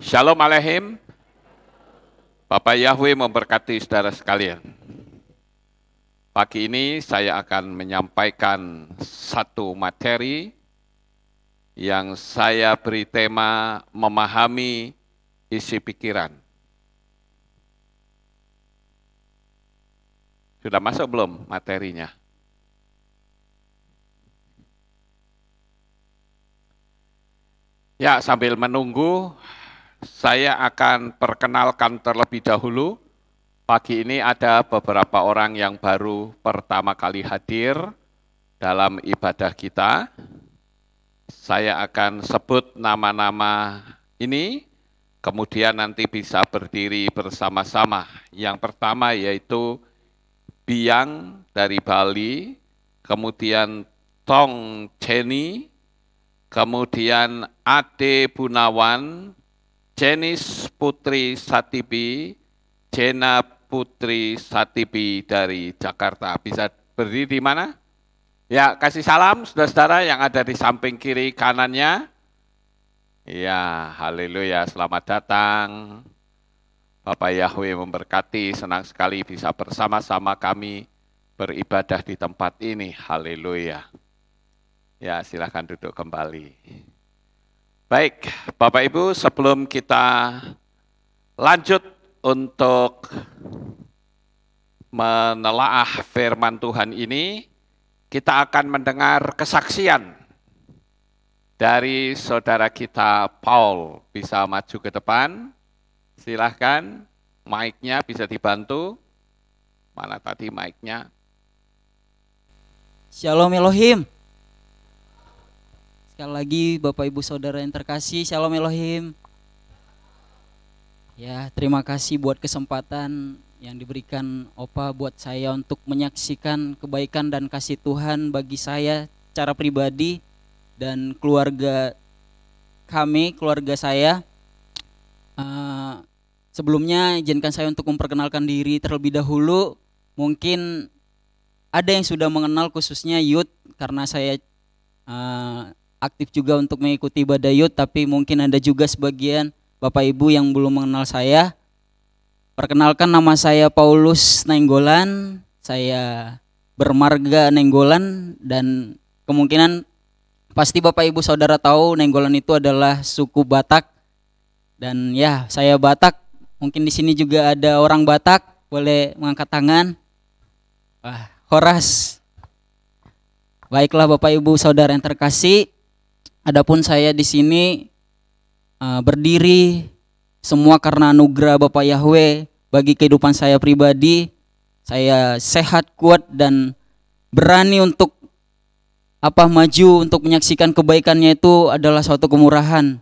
Shalom Alehim, Bapak Yahweh memberkati saudara sekalian. Pagi ini saya akan menyampaikan satu materi yang saya beri tema memahami isi pikiran. Sudah masuk belum materinya? Ya, sambil menunggu saya akan perkenalkan terlebih dahulu. Pagi ini ada beberapa orang yang baru pertama kali hadir dalam ibadah kita. Saya akan sebut nama-nama ini, kemudian nanti bisa berdiri bersama-sama. Yang pertama yaitu Biang dari Bali, kemudian Tong Cheni, kemudian Ade Bunawan Jenis Putri Satipi, Jena Putri Satipi dari Jakarta. Bisa berdiri di mana? Ya, kasih salam saudara-saudara yang ada di samping kiri kanannya. Ya, haleluya, selamat datang. Bapak Yahweh memberkati, senang sekali bisa bersama-sama kami beribadah di tempat ini. Haleluya. Ya, silahkan duduk kembali. Baik, Bapak Ibu, sebelum kita lanjut untuk menelaah firman Tuhan ini, kita akan mendengar kesaksian dari saudara kita Paul. Bisa maju ke depan, silahkan. Mic-nya bisa dibantu. Mana tadi mic-nya? Shalom Elohim. Sekali lagi Bapak Ibu Saudara yang terkasih, Shalom Elohim. Ya, terima kasih buat kesempatan yang diberikan Opa buat saya untuk menyaksikan kebaikan dan kasih Tuhan bagi saya cara pribadi dan keluarga kami, keluarga saya. Uh, sebelumnya izinkan saya untuk memperkenalkan diri terlebih dahulu. Mungkin ada yang sudah mengenal khususnya Yud karena saya uh, aktif juga untuk mengikuti Badayut, tapi mungkin ada juga sebagian Bapak Ibu yang belum mengenal saya. Perkenalkan nama saya Paulus Nenggolan, saya bermarga Nenggolan dan kemungkinan pasti Bapak Ibu Saudara tahu Nenggolan itu adalah suku Batak. Dan ya, saya Batak. Mungkin di sini juga ada orang Batak, boleh mengangkat tangan. Wah, Horas. Baiklah Bapak Ibu Saudara yang terkasih, Adapun saya di sini uh, berdiri semua karena anugerah Bapak Yahweh bagi kehidupan saya pribadi. Saya sehat, kuat dan berani untuk apa maju untuk menyaksikan kebaikannya itu adalah suatu kemurahan.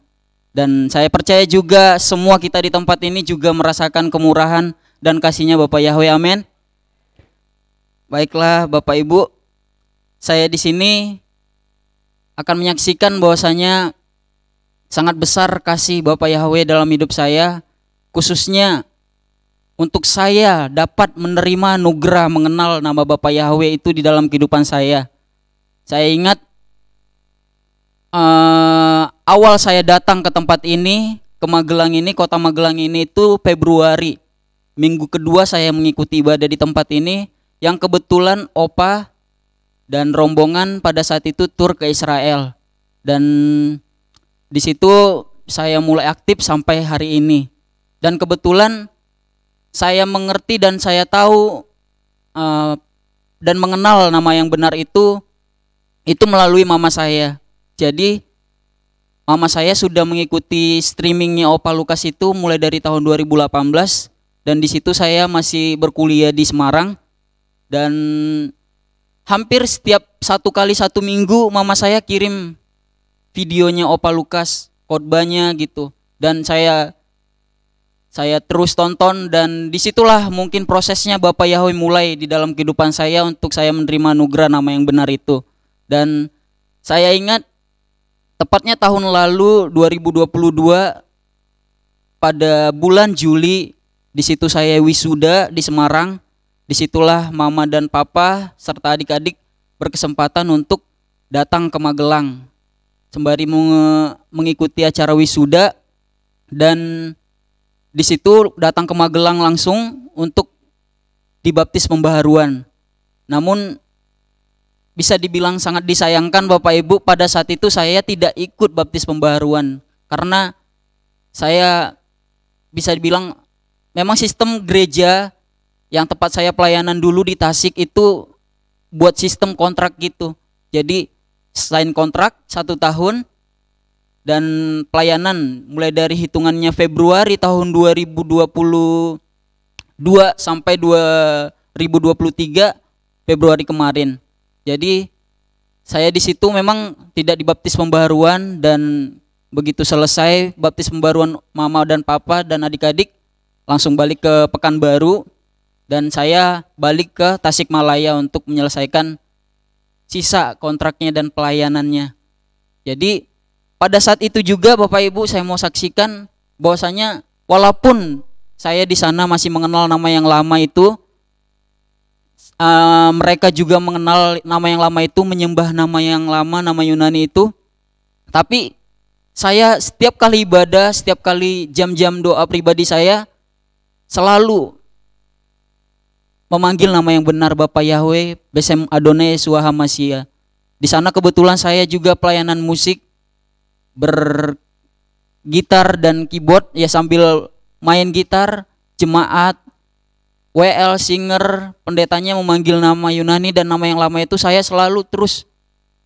Dan saya percaya juga semua kita di tempat ini juga merasakan kemurahan dan kasihnya Bapak Yahweh. Amin. Baiklah Bapak Ibu, saya di sini akan menyaksikan bahwasanya sangat besar kasih Bapak Yahweh dalam hidup saya, khususnya untuk saya dapat menerima nugerah mengenal nama Bapak Yahweh itu di dalam kehidupan saya. Saya ingat uh, awal saya datang ke tempat ini, ke Magelang ini, kota Magelang ini itu Februari. Minggu kedua saya mengikuti ibadah di tempat ini yang kebetulan opa dan rombongan pada saat itu tur ke Israel dan di situ saya mulai aktif sampai hari ini dan kebetulan saya mengerti dan saya tahu uh, dan mengenal nama yang benar itu itu melalui mama saya jadi mama saya sudah mengikuti streamingnya Opa Lukas itu mulai dari tahun 2018 dan di situ saya masih berkuliah di Semarang dan hampir setiap satu kali satu minggu mama saya kirim videonya Opa Lukas khotbahnya gitu dan saya saya terus tonton dan disitulah mungkin prosesnya Bapak Yahweh mulai di dalam kehidupan saya untuk saya menerima nugerah nama yang benar itu dan saya ingat tepatnya tahun lalu 2022 pada bulan Juli di situ saya wisuda di Semarang Disitulah mama dan papa serta adik-adik berkesempatan untuk datang ke Magelang sembari mengikuti acara wisuda dan di situ datang ke Magelang langsung untuk dibaptis pembaharuan. Namun bisa dibilang sangat disayangkan Bapak Ibu pada saat itu saya tidak ikut baptis pembaharuan karena saya bisa dibilang memang sistem gereja yang tempat saya pelayanan dulu di Tasik itu buat sistem kontrak gitu. Jadi selain kontrak satu tahun dan pelayanan mulai dari hitungannya Februari tahun 2022 sampai 2023 Februari kemarin. Jadi saya di situ memang tidak dibaptis pembaruan dan begitu selesai baptis pembaruan mama dan papa dan adik-adik langsung balik ke Pekanbaru dan saya balik ke Tasikmalaya untuk menyelesaikan sisa kontraknya dan pelayanannya. Jadi pada saat itu juga Bapak Ibu saya mau saksikan bahwasanya walaupun saya di sana masih mengenal nama yang lama itu uh, mereka juga mengenal nama yang lama itu menyembah nama yang lama nama Yunani itu tapi saya setiap kali ibadah, setiap kali jam-jam doa pribadi saya selalu memanggil nama yang benar Bapak Yahweh Besem Adonai Suaha Di sana kebetulan saya juga pelayanan musik bergitar dan keyboard ya sambil main gitar jemaat WL singer pendetanya memanggil nama Yunani dan nama yang lama itu saya selalu terus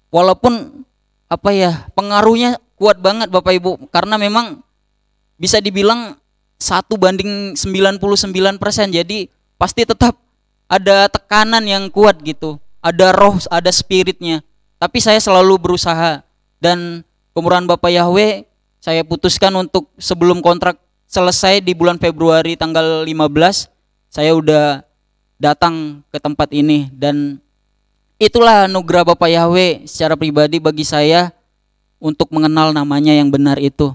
walaupun apa ya pengaruhnya kuat banget Bapak Ibu karena memang bisa dibilang satu banding 99% jadi pasti tetap ada tekanan yang kuat gitu, ada roh, ada spiritnya. Tapi saya selalu berusaha dan kemurahan Bapak Yahweh saya putuskan untuk sebelum kontrak selesai di bulan Februari tanggal 15 saya udah datang ke tempat ini dan itulah anugerah Bapak Yahweh secara pribadi bagi saya untuk mengenal namanya yang benar itu.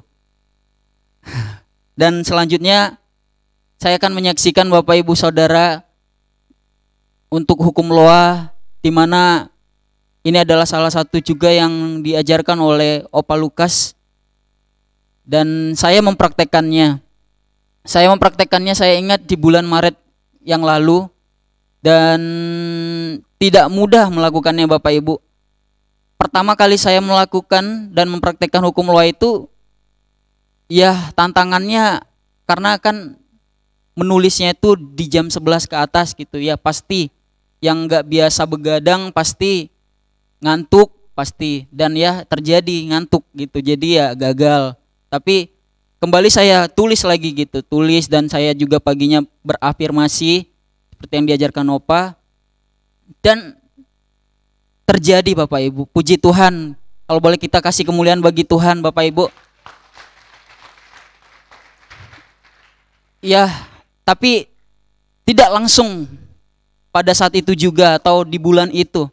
Dan selanjutnya saya akan menyaksikan Bapak Ibu Saudara untuk hukum loa di mana ini adalah salah satu juga yang diajarkan oleh Opa Lukas dan saya mempraktekannya. Saya mempraktekannya saya ingat di bulan Maret yang lalu dan tidak mudah melakukannya Bapak Ibu. Pertama kali saya melakukan dan mempraktekkan hukum loa itu ya tantangannya karena kan menulisnya itu di jam 11 ke atas gitu ya pasti yang nggak biasa begadang pasti ngantuk pasti dan ya terjadi ngantuk gitu jadi ya gagal tapi kembali saya tulis lagi gitu tulis dan saya juga paginya berafirmasi seperti yang diajarkan Opa dan terjadi Bapak Ibu puji Tuhan kalau boleh kita kasih kemuliaan bagi Tuhan Bapak Ibu ya tapi tidak langsung pada saat itu juga atau di bulan itu.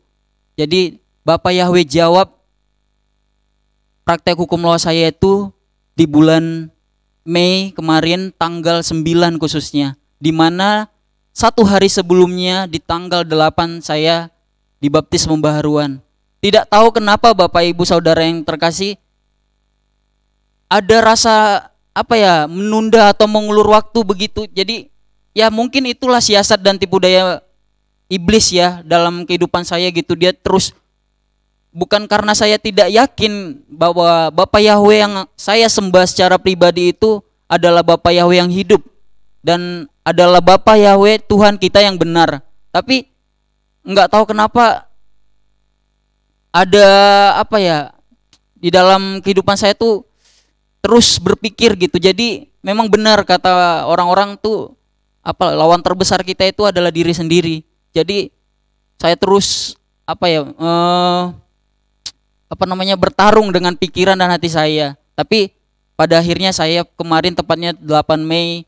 Jadi Bapak Yahweh jawab praktek hukum Law saya itu di bulan Mei kemarin tanggal 9 khususnya di mana satu hari sebelumnya di tanggal 8 saya dibaptis pembaharuan. Tidak tahu kenapa Bapak Ibu Saudara yang terkasih ada rasa apa ya menunda atau mengulur waktu begitu. Jadi ya mungkin itulah siasat dan tipu daya iblis ya dalam kehidupan saya gitu dia terus bukan karena saya tidak yakin bahwa Bapak Yahweh yang saya sembah secara pribadi itu adalah Bapak Yahweh yang hidup dan adalah Bapak Yahweh Tuhan kita yang benar tapi nggak tahu kenapa ada apa ya di dalam kehidupan saya tuh terus berpikir gitu. Jadi memang benar kata orang-orang tuh apa lawan terbesar kita itu adalah diri sendiri jadi saya terus apa ya eh, apa namanya bertarung dengan pikiran dan hati saya tapi pada akhirnya saya kemarin tepatnya 8 Mei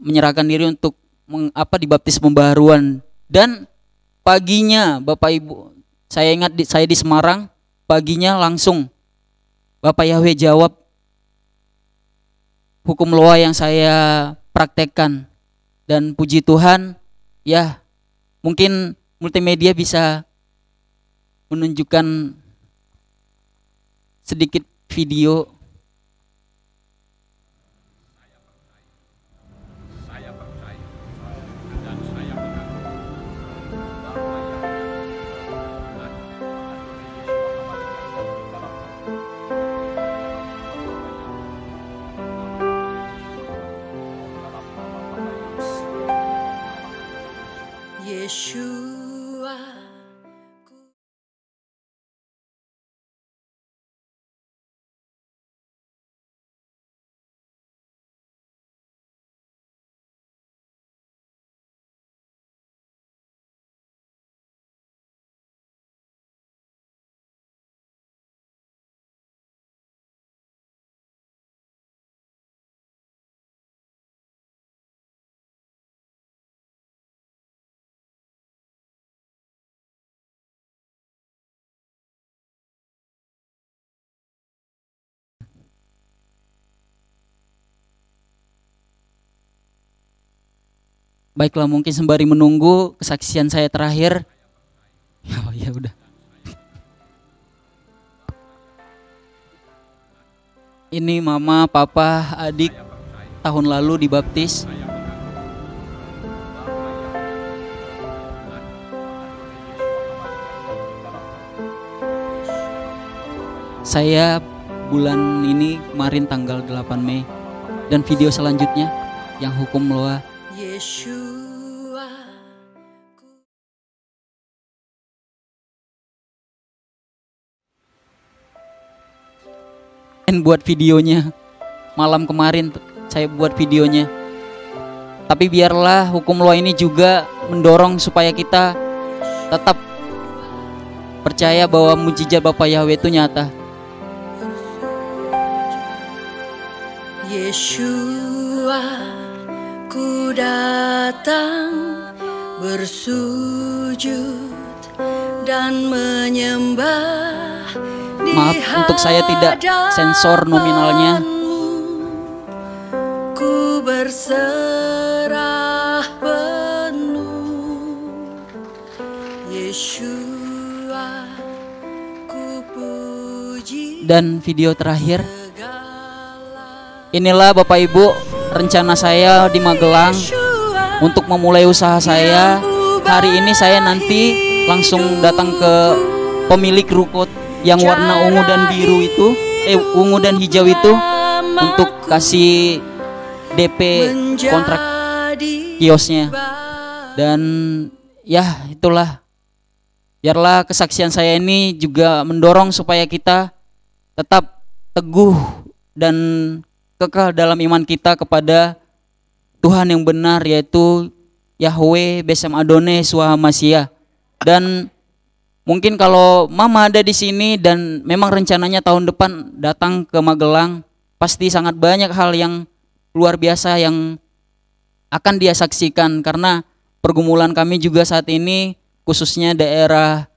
menyerahkan diri untuk meng, apa dibaptis pembaruan dan paginya Bapak Ibu saya ingat di, saya di Semarang paginya langsung Bapak Yahweh jawab hukum loa yang saya praktekkan dan puji Tuhan ya Mungkin multimedia bisa menunjukkan sedikit video Baiklah mungkin sembari menunggu kesaksian saya terakhir. Oh ya udah. Ini mama, papa, adik tahun lalu dibaptis. Saya bulan ini kemarin tanggal 8 Mei dan video selanjutnya yang hukum loa Yesus kemarin buat videonya. Malam kemarin saya buat videonya. Tapi biarlah hukum lo ini juga mendorong supaya kita tetap percaya bahwa mujizat Bapak Yahweh itu nyata. Yeshua, ku datang bersujud dan menyembah Maaf untuk saya tidak sensor nominalnya. Ku berserah dan video terakhir Inilah Bapak Ibu rencana saya di Magelang untuk memulai usaha saya. Hari ini saya nanti langsung datang ke pemilik ruko yang warna ungu dan biru itu eh ungu dan hijau itu untuk kasih DP kontrak kiosnya dan ya itulah biarlah kesaksian saya ini juga mendorong supaya kita tetap teguh dan kekal dalam iman kita kepada Tuhan yang benar yaitu Yahweh Besam Adonai Suha Masya dan Mungkin kalau Mama ada di sini dan memang rencananya tahun depan datang ke Magelang, pasti sangat banyak hal yang luar biasa yang akan dia saksikan karena pergumulan kami juga saat ini khususnya daerah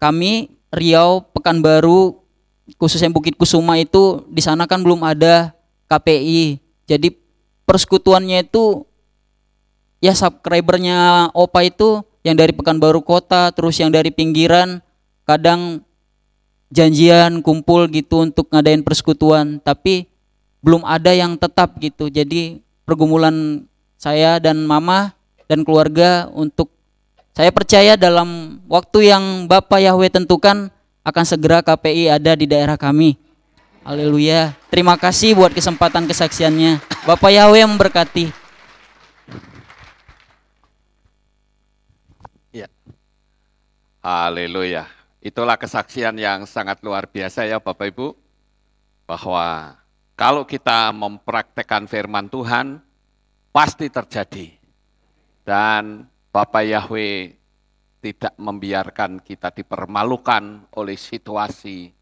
kami Riau, Pekanbaru, khususnya Bukit Kusuma itu di sana kan belum ada KPI. Jadi persekutuannya itu ya subscribernya Opa itu yang dari Pekanbaru kota, terus yang dari pinggiran, kadang janjian kumpul gitu untuk ngadain persekutuan, tapi belum ada yang tetap gitu. Jadi pergumulan saya dan mama dan keluarga untuk saya percaya dalam waktu yang Bapak Yahweh tentukan akan segera KPI ada di daerah kami. Haleluya. Terima kasih buat kesempatan kesaksiannya. Bapak Yahweh memberkati. Haleluya. Itulah kesaksian yang sangat luar biasa ya Bapak Ibu. Bahwa kalau kita mempraktekkan firman Tuhan, pasti terjadi. Dan Bapak Yahweh tidak membiarkan kita dipermalukan oleh situasi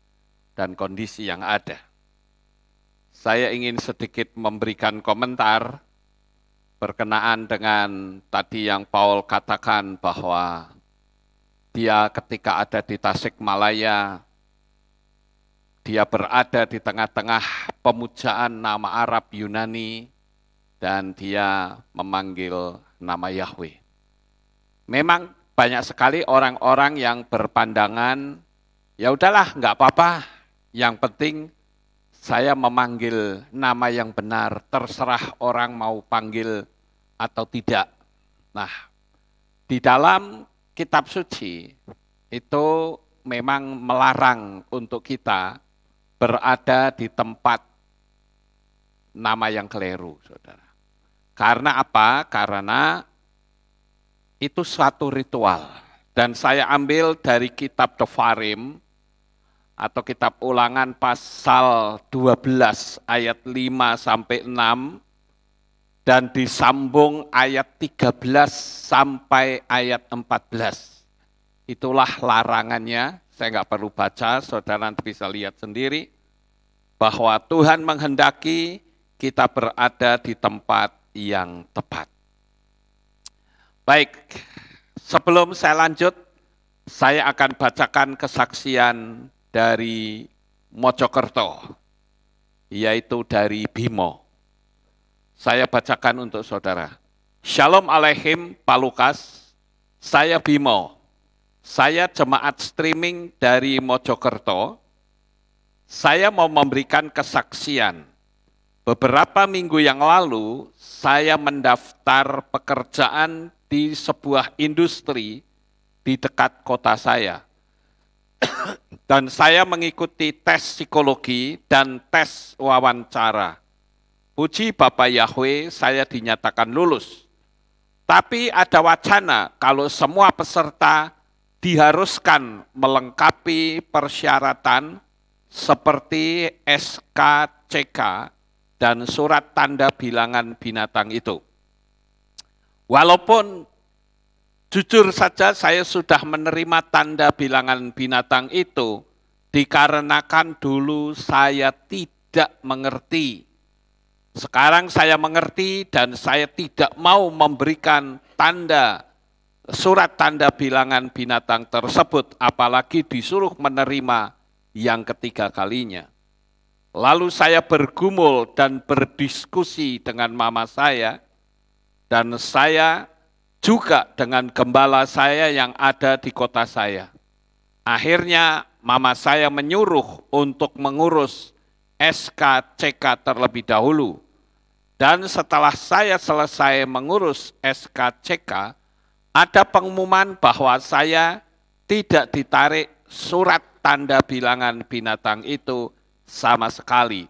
dan kondisi yang ada. Saya ingin sedikit memberikan komentar berkenaan dengan tadi yang Paul katakan bahwa dia ketika ada di Tasikmalaya, dia berada di tengah-tengah pemujaan nama Arab Yunani, dan dia memanggil nama Yahweh. Memang banyak sekali orang-orang yang berpandangan, ya udahlah, nggak apa-apa. Yang penting saya memanggil nama yang benar, terserah orang mau panggil atau tidak. Nah, di dalam kitab suci itu memang melarang untuk kita berada di tempat nama yang keliru, saudara. Karena apa? Karena itu suatu ritual. Dan saya ambil dari kitab Tofarim atau kitab ulangan pasal 12 ayat 5 sampai 6 dan disambung ayat 13 sampai ayat 14. Itulah larangannya, saya nggak perlu baca, saudara nanti bisa lihat sendiri, bahwa Tuhan menghendaki kita berada di tempat yang tepat. Baik, sebelum saya lanjut, saya akan bacakan kesaksian dari Mojokerto, yaitu dari Bimo. Saya bacakan untuk saudara. Shalom Alehim, Pak Lukas, saya Bimo. Saya jemaat streaming dari Mojokerto. Saya mau memberikan kesaksian. Beberapa minggu yang lalu, saya mendaftar pekerjaan di sebuah industri di dekat kota saya. Dan saya mengikuti tes psikologi dan tes wawancara Puji Bapak Yahweh, saya dinyatakan lulus. Tapi ada wacana kalau semua peserta diharuskan melengkapi persyaratan seperti SKCK dan surat tanda bilangan binatang itu. Walaupun jujur saja saya sudah menerima tanda bilangan binatang itu dikarenakan dulu saya tidak mengerti sekarang saya mengerti dan saya tidak mau memberikan tanda surat tanda bilangan binatang tersebut apalagi disuruh menerima yang ketiga kalinya. Lalu saya bergumul dan berdiskusi dengan mama saya dan saya juga dengan gembala saya yang ada di kota saya. Akhirnya mama saya menyuruh untuk mengurus SKCK terlebih dahulu dan setelah saya selesai mengurus SKCK, ada pengumuman bahwa saya tidak ditarik surat tanda bilangan binatang itu sama sekali.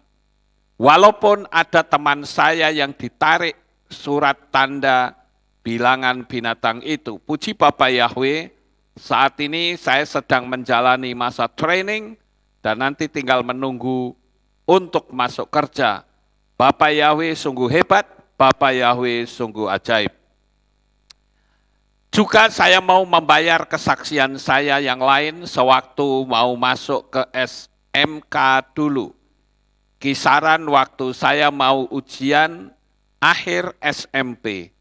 Walaupun ada teman saya yang ditarik surat tanda bilangan binatang itu. Puji Bapak Yahweh, saat ini saya sedang menjalani masa training dan nanti tinggal menunggu untuk masuk kerja. Bapak Yahweh sungguh hebat, Bapak Yahweh sungguh ajaib. Juga saya mau membayar kesaksian saya yang lain sewaktu mau masuk ke SMK dulu. Kisaran waktu saya mau ujian akhir SMP.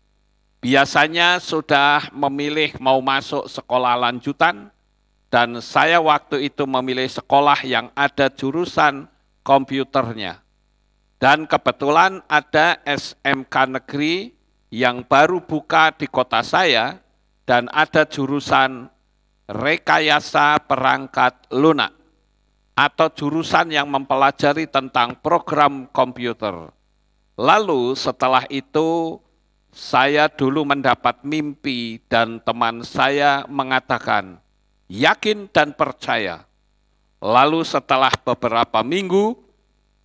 Biasanya sudah memilih mau masuk sekolah lanjutan, dan saya waktu itu memilih sekolah yang ada jurusan komputernya. Dan kebetulan ada SMK negeri yang baru buka di kota saya dan ada jurusan rekayasa perangkat lunak atau jurusan yang mempelajari tentang program komputer. Lalu setelah itu saya dulu mendapat mimpi dan teman saya mengatakan yakin dan percaya. Lalu setelah beberapa minggu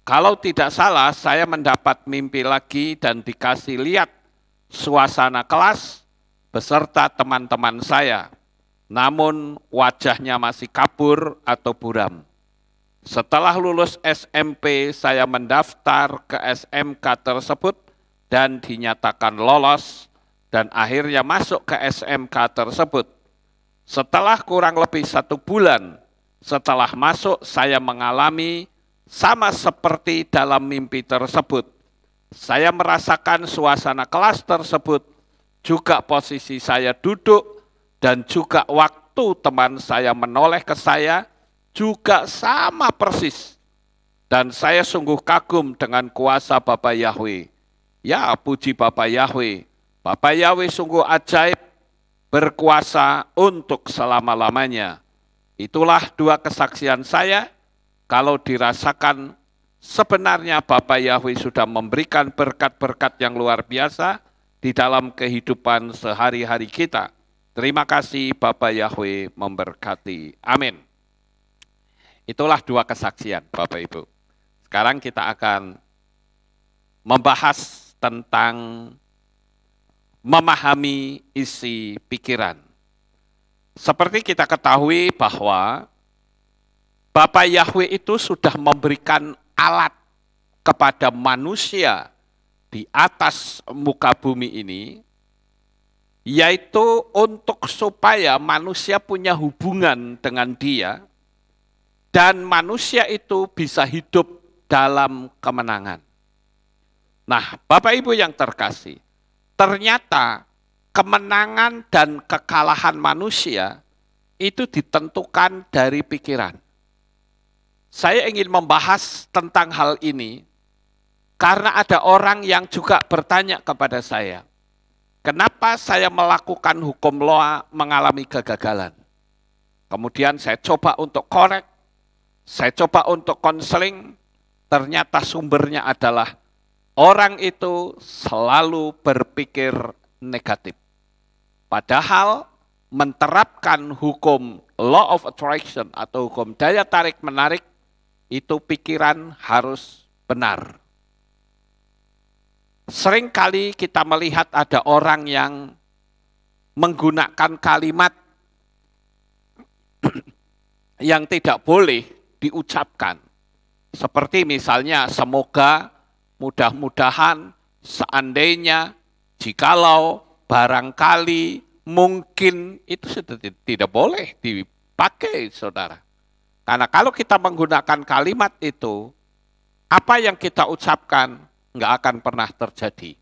kalau tidak salah, saya mendapat mimpi lagi dan dikasih lihat suasana kelas beserta teman-teman saya. Namun wajahnya masih kabur atau buram. Setelah lulus SMP, saya mendaftar ke SMK tersebut dan dinyatakan lolos dan akhirnya masuk ke SMK tersebut. Setelah kurang lebih satu bulan, setelah masuk saya mengalami sama seperti dalam mimpi tersebut, saya merasakan suasana kelas tersebut, juga posisi saya duduk, dan juga waktu teman saya menoleh ke saya juga sama persis. Dan saya sungguh kagum dengan kuasa Bapak Yahweh. Ya, puji Bapak Yahweh. Bapak Yahweh sungguh ajaib, berkuasa untuk selama-lamanya. Itulah dua kesaksian saya kalau dirasakan sebenarnya Bapak Yahweh sudah memberikan berkat-berkat yang luar biasa di dalam kehidupan sehari-hari kita. Terima kasih Bapak Yahweh memberkati. Amin. Itulah dua kesaksian Bapak Ibu. Sekarang kita akan membahas tentang memahami isi pikiran. Seperti kita ketahui bahwa Bapak Yahweh itu sudah memberikan alat kepada manusia di atas muka bumi ini, yaitu untuk supaya manusia punya hubungan dengan Dia, dan manusia itu bisa hidup dalam kemenangan. Nah, Bapak Ibu yang terkasih, ternyata kemenangan dan kekalahan manusia itu ditentukan dari pikiran. Saya ingin membahas tentang hal ini karena ada orang yang juga bertanya kepada saya, kenapa saya melakukan hukum loa mengalami kegagalan? Kemudian saya coba untuk korek, saya coba untuk konseling, ternyata sumbernya adalah orang itu selalu berpikir negatif. Padahal menerapkan hukum law of attraction atau hukum daya tarik menarik itu pikiran harus benar. Seringkali kita melihat ada orang yang menggunakan kalimat yang tidak boleh diucapkan. Seperti misalnya semoga, mudah-mudahan, seandainya, jikalau, barangkali, mungkin, itu sudah tidak boleh dipakai saudara. Karena kalau kita menggunakan kalimat itu, apa yang kita ucapkan nggak akan pernah terjadi.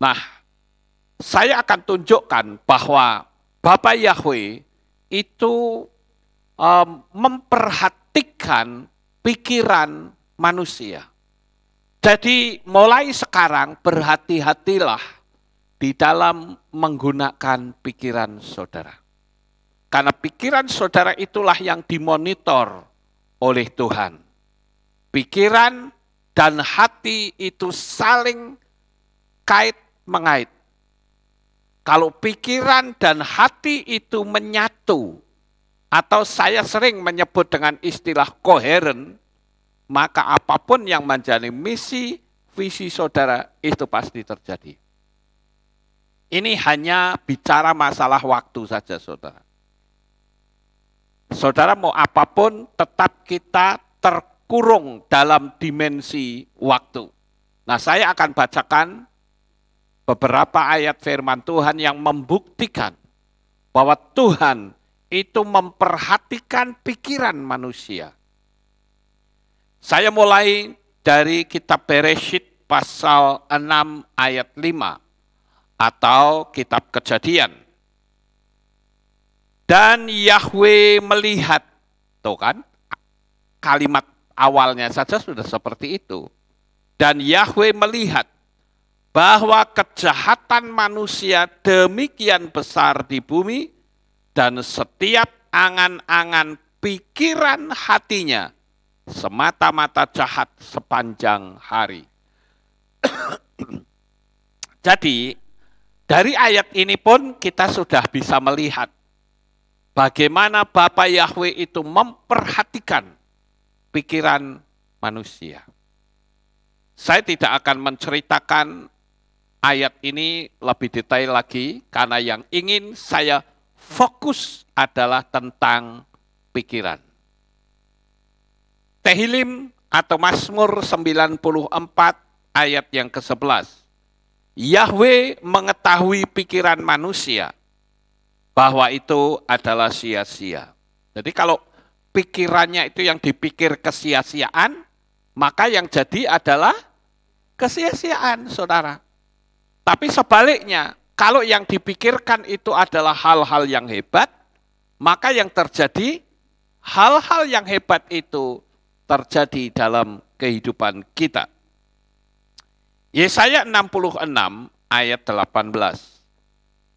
Nah, saya akan tunjukkan bahwa Bapak Yahweh itu um, memperhatikan pikiran manusia. Jadi mulai sekarang berhati-hatilah di dalam menggunakan pikiran saudara. Karena pikiran saudara itulah yang dimonitor oleh Tuhan. Pikiran dan hati itu saling kait mengait. Kalau pikiran dan hati itu menyatu, atau saya sering menyebut dengan istilah koheren, maka apapun yang menjadi misi, visi saudara itu pasti terjadi. Ini hanya bicara masalah waktu saja, saudara. Saudara mau apapun tetap kita terkurung dalam dimensi waktu. Nah, saya akan bacakan beberapa ayat firman Tuhan yang membuktikan bahwa Tuhan itu memperhatikan pikiran manusia. Saya mulai dari kitab Bereshit pasal 6 ayat 5 atau kitab Kejadian dan Yahweh melihat, tuh kan, kalimat awalnya saja sudah seperti itu. Dan Yahweh melihat bahwa kejahatan manusia demikian besar di bumi dan setiap angan-angan pikiran hatinya semata-mata jahat sepanjang hari. Jadi, dari ayat ini pun kita sudah bisa melihat Bagaimana Bapak Yahweh itu memperhatikan pikiran manusia. Saya tidak akan menceritakan ayat ini lebih detail lagi, karena yang ingin saya fokus adalah tentang pikiran. Tehilim atau Mazmur 94 ayat yang ke-11. Yahweh mengetahui pikiran manusia bahwa itu adalah sia-sia. Jadi kalau pikirannya itu yang dipikir kesia-siaan, maka yang jadi adalah kesia-siaan, saudara. Tapi sebaliknya, kalau yang dipikirkan itu adalah hal-hal yang hebat, maka yang terjadi hal-hal yang hebat itu terjadi dalam kehidupan kita. Yesaya 66 ayat 18.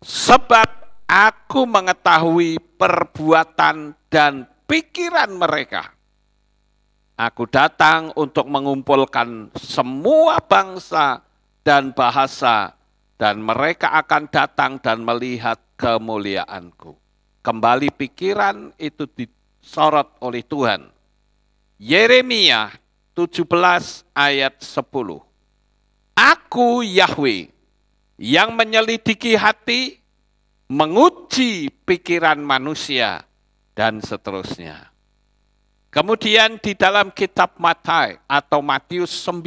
Sebab Aku mengetahui perbuatan dan pikiran mereka. Aku datang untuk mengumpulkan semua bangsa dan bahasa dan mereka akan datang dan melihat kemuliaanku. Kembali pikiran itu disorot oleh Tuhan. Yeremia 17 ayat 10. Aku Yahweh yang menyelidiki hati menguji pikiran manusia, dan seterusnya. Kemudian di dalam kitab Matai atau Matius 9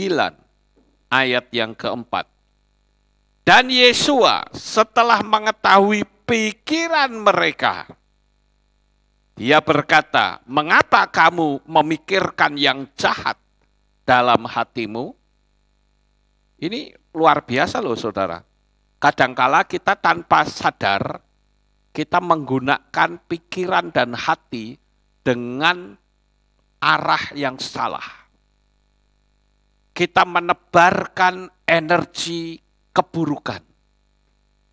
ayat yang keempat. Dan Yesua setelah mengetahui pikiran mereka, dia berkata, mengapa kamu memikirkan yang jahat dalam hatimu? Ini luar biasa loh saudara. Kadangkala kita tanpa sadar, kita menggunakan pikiran dan hati dengan arah yang salah. Kita menebarkan energi keburukan.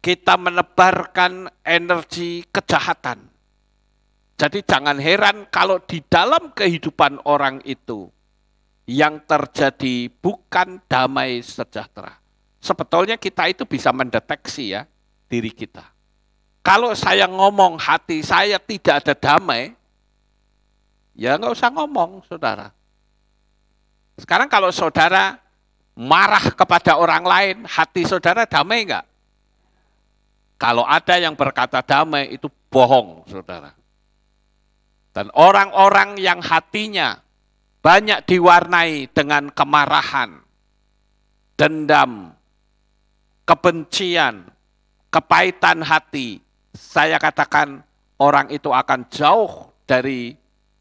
Kita menebarkan energi kejahatan. Jadi jangan heran kalau di dalam kehidupan orang itu yang terjadi bukan damai sejahtera, Sebetulnya kita itu bisa mendeteksi ya diri kita. Kalau saya ngomong hati saya tidak ada damai, ya nggak usah ngomong, saudara. Sekarang kalau saudara marah kepada orang lain, hati saudara damai nggak? Kalau ada yang berkata damai, itu bohong, saudara. Dan orang-orang yang hatinya banyak diwarnai dengan kemarahan, dendam, kebencian, kepahitan hati, saya katakan orang itu akan jauh dari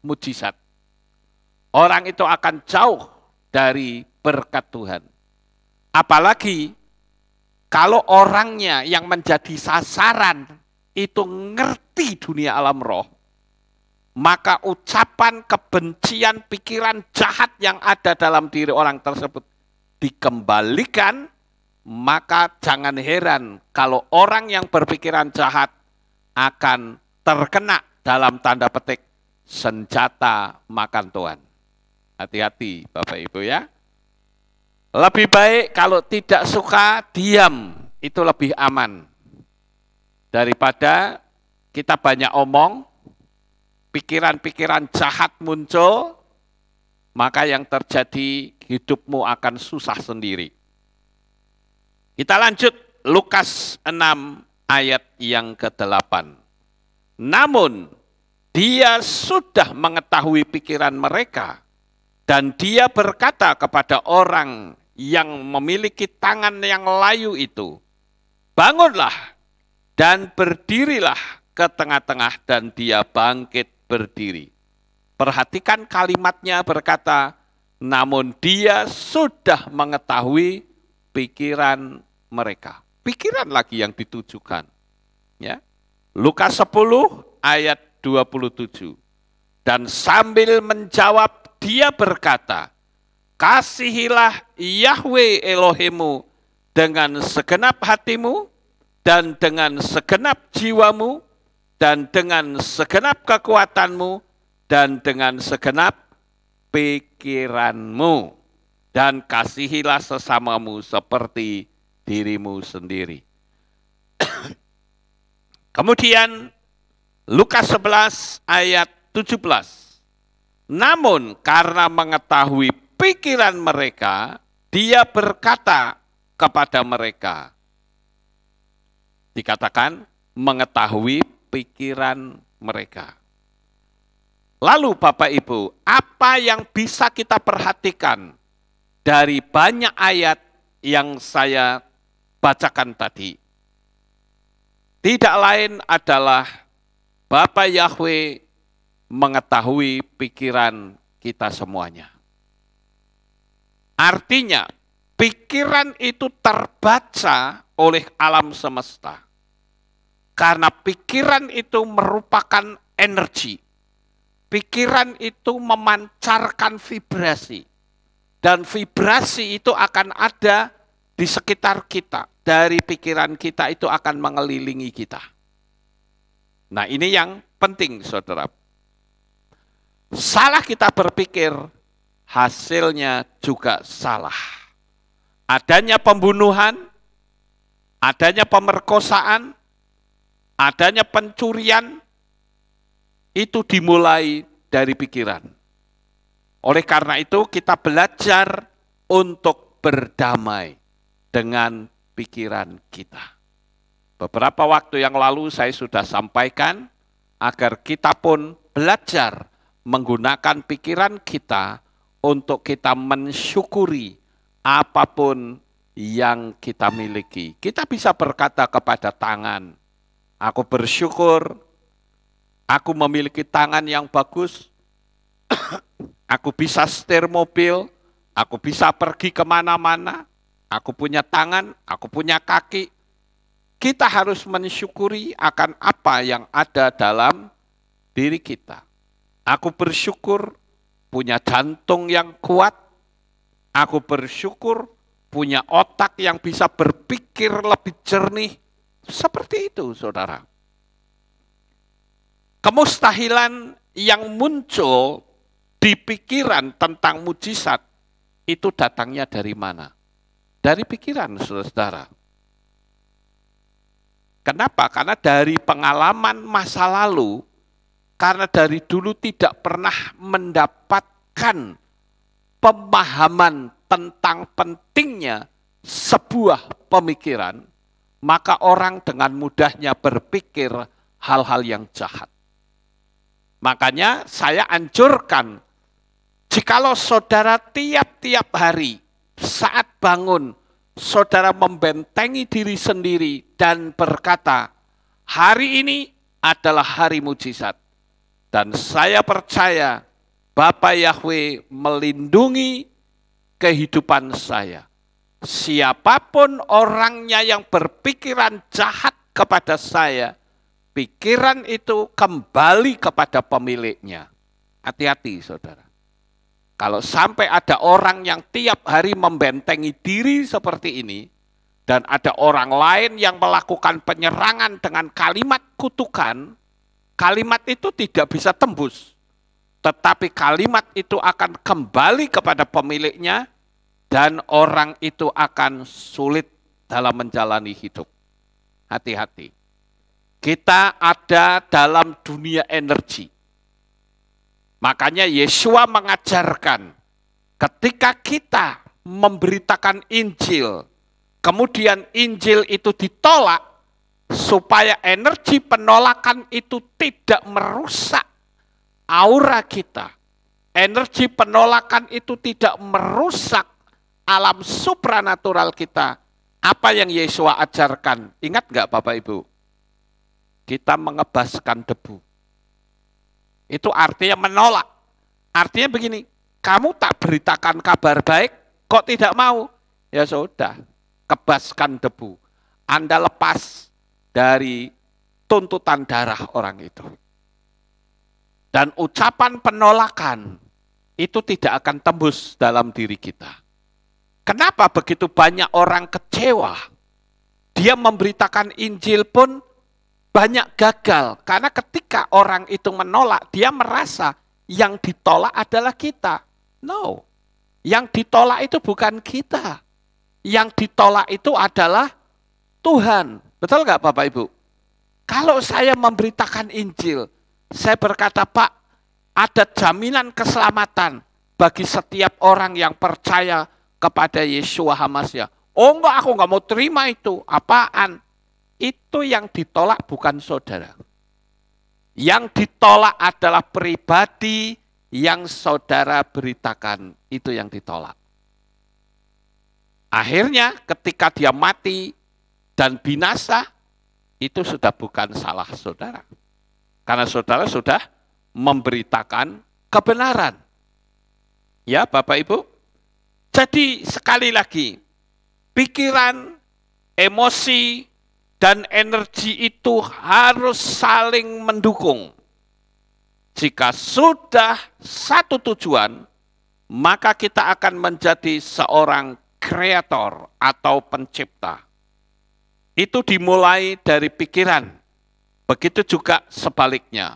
mujizat. Orang itu akan jauh dari berkat Tuhan. Apalagi kalau orangnya yang menjadi sasaran itu ngerti dunia alam roh, maka ucapan kebencian, pikiran jahat yang ada dalam diri orang tersebut dikembalikan maka jangan heran kalau orang yang berpikiran jahat akan terkena dalam tanda petik senjata makan Tuhan. Hati-hati Bapak Ibu ya. Lebih baik kalau tidak suka diam, itu lebih aman. Daripada kita banyak omong, pikiran-pikiran jahat muncul, maka yang terjadi hidupmu akan susah sendiri. Kita lanjut Lukas 6 ayat yang ke-8. Namun dia sudah mengetahui pikiran mereka dan dia berkata kepada orang yang memiliki tangan yang layu itu, bangunlah dan berdirilah ke tengah-tengah dan dia bangkit berdiri. Perhatikan kalimatnya berkata, namun dia sudah mengetahui pikiran mereka. Pikiran lagi yang ditujukan. Ya. Lukas 10 ayat 27. Dan sambil menjawab dia berkata, Kasihilah Yahweh Elohimu dengan segenap hatimu dan dengan segenap jiwamu dan dengan segenap kekuatanmu dan dengan segenap pikiranmu dan kasihilah sesamamu seperti dirimu sendiri. Kemudian Lukas 11 ayat 17. Namun karena mengetahui pikiran mereka, dia berkata kepada mereka. Dikatakan mengetahui pikiran mereka. Lalu Bapak Ibu, apa yang bisa kita perhatikan dari banyak ayat yang saya bacakan tadi. Tidak lain adalah Bapak Yahweh mengetahui pikiran kita semuanya. Artinya, pikiran itu terbaca oleh alam semesta. Karena pikiran itu merupakan energi. Pikiran itu memancarkan vibrasi. Dan vibrasi itu akan ada di sekitar kita. Dari pikiran kita itu akan mengelilingi kita. Nah ini yang penting saudara. Salah kita berpikir, hasilnya juga salah. Adanya pembunuhan, adanya pemerkosaan, adanya pencurian, itu dimulai dari pikiran. Oleh karena itu kita belajar untuk berdamai dengan pikiran kita. Beberapa waktu yang lalu saya sudah sampaikan agar kita pun belajar menggunakan pikiran kita untuk kita mensyukuri apapun yang kita miliki. Kita bisa berkata kepada tangan, aku bersyukur aku memiliki tangan yang bagus, aku bisa setir mobil, aku bisa pergi kemana-mana, aku punya tangan, aku punya kaki. Kita harus mensyukuri akan apa yang ada dalam diri kita. Aku bersyukur punya jantung yang kuat, aku bersyukur punya otak yang bisa berpikir lebih jernih. Seperti itu, saudara. Kemustahilan yang muncul di pikiran tentang mujizat itu datangnya dari mana? Dari pikiran, saudara-saudara. Kenapa? Karena dari pengalaman masa lalu, karena dari dulu tidak pernah mendapatkan pemahaman tentang pentingnya sebuah pemikiran, maka orang dengan mudahnya berpikir hal-hal yang jahat. Makanya saya anjurkan Jikalau saudara tiap-tiap hari saat bangun, saudara membentengi diri sendiri dan berkata, hari ini adalah hari mujizat. Dan saya percaya Bapa Yahweh melindungi kehidupan saya. Siapapun orangnya yang berpikiran jahat kepada saya, pikiran itu kembali kepada pemiliknya. Hati-hati, saudara. Kalau sampai ada orang yang tiap hari membentengi diri seperti ini, dan ada orang lain yang melakukan penyerangan dengan kalimat kutukan, kalimat itu tidak bisa tembus. Tetapi kalimat itu akan kembali kepada pemiliknya dan orang itu akan sulit dalam menjalani hidup. Hati-hati. Kita ada dalam dunia energi. Makanya Yesua mengajarkan ketika kita memberitakan Injil, kemudian Injil itu ditolak, supaya energi penolakan itu tidak merusak aura kita. Energi penolakan itu tidak merusak alam supranatural kita. Apa yang Yesua ajarkan? Ingat nggak Bapak Ibu? Kita mengebaskan debu. Itu artinya menolak. Artinya begini, kamu tak beritakan kabar baik, kok tidak mau? Ya sudah, kebaskan debu. Anda lepas dari tuntutan darah orang itu. Dan ucapan penolakan itu tidak akan tembus dalam diri kita. Kenapa begitu banyak orang kecewa? Dia memberitakan Injil pun banyak gagal. Karena ketika orang itu menolak, dia merasa yang ditolak adalah kita. No. Yang ditolak itu bukan kita. Yang ditolak itu adalah Tuhan. Betul nggak Bapak Ibu? Kalau saya memberitakan Injil, saya berkata Pak, ada jaminan keselamatan bagi setiap orang yang percaya kepada Yesus Hamasya. Oh enggak, aku enggak mau terima itu. Apaan? itu yang ditolak bukan saudara. Yang ditolak adalah pribadi yang saudara beritakan. Itu yang ditolak. Akhirnya ketika dia mati dan binasa, itu sudah bukan salah saudara. Karena saudara sudah memberitakan kebenaran. Ya Bapak Ibu. Jadi sekali lagi, pikiran, emosi, dan energi itu harus saling mendukung. Jika sudah satu tujuan, maka kita akan menjadi seorang kreator atau pencipta. Itu dimulai dari pikiran. Begitu juga sebaliknya.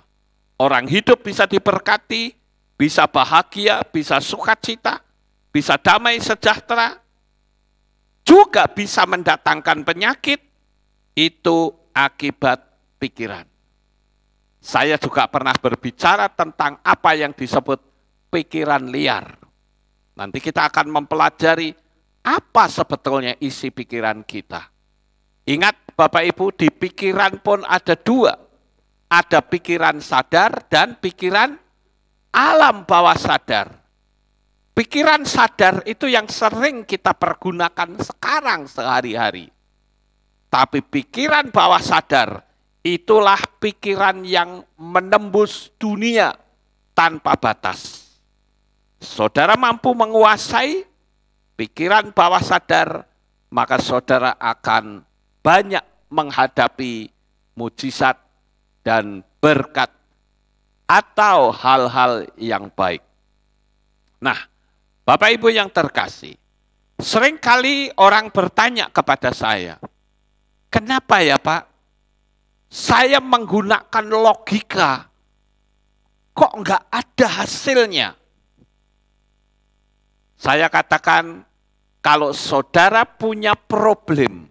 Orang hidup bisa diberkati, bisa bahagia, bisa sukacita, bisa damai sejahtera, juga bisa mendatangkan penyakit, itu akibat pikiran. Saya juga pernah berbicara tentang apa yang disebut pikiran liar. Nanti kita akan mempelajari apa sebetulnya isi pikiran kita. Ingat Bapak Ibu, di pikiran pun ada dua. Ada pikiran sadar dan pikiran alam bawah sadar. Pikiran sadar itu yang sering kita pergunakan sekarang sehari-hari. Tapi pikiran bawah sadar itulah pikiran yang menembus dunia tanpa batas. Saudara mampu menguasai pikiran bawah sadar, maka saudara akan banyak menghadapi mujizat dan berkat atau hal-hal yang baik. Nah, Bapak Ibu yang terkasih, seringkali orang bertanya kepada saya, Kenapa ya Pak? Saya menggunakan logika. Kok enggak ada hasilnya? Saya katakan kalau saudara punya problem,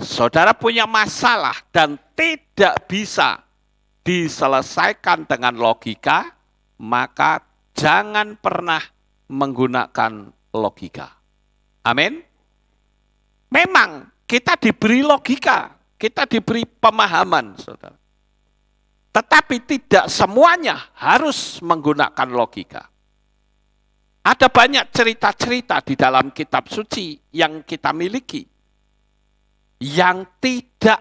saudara punya masalah dan tidak bisa diselesaikan dengan logika, maka jangan pernah menggunakan logika. Amin. Memang kita diberi logika, kita diberi pemahaman, saudara. Tetapi tidak semuanya harus menggunakan logika. Ada banyak cerita-cerita di dalam kitab suci yang kita miliki yang tidak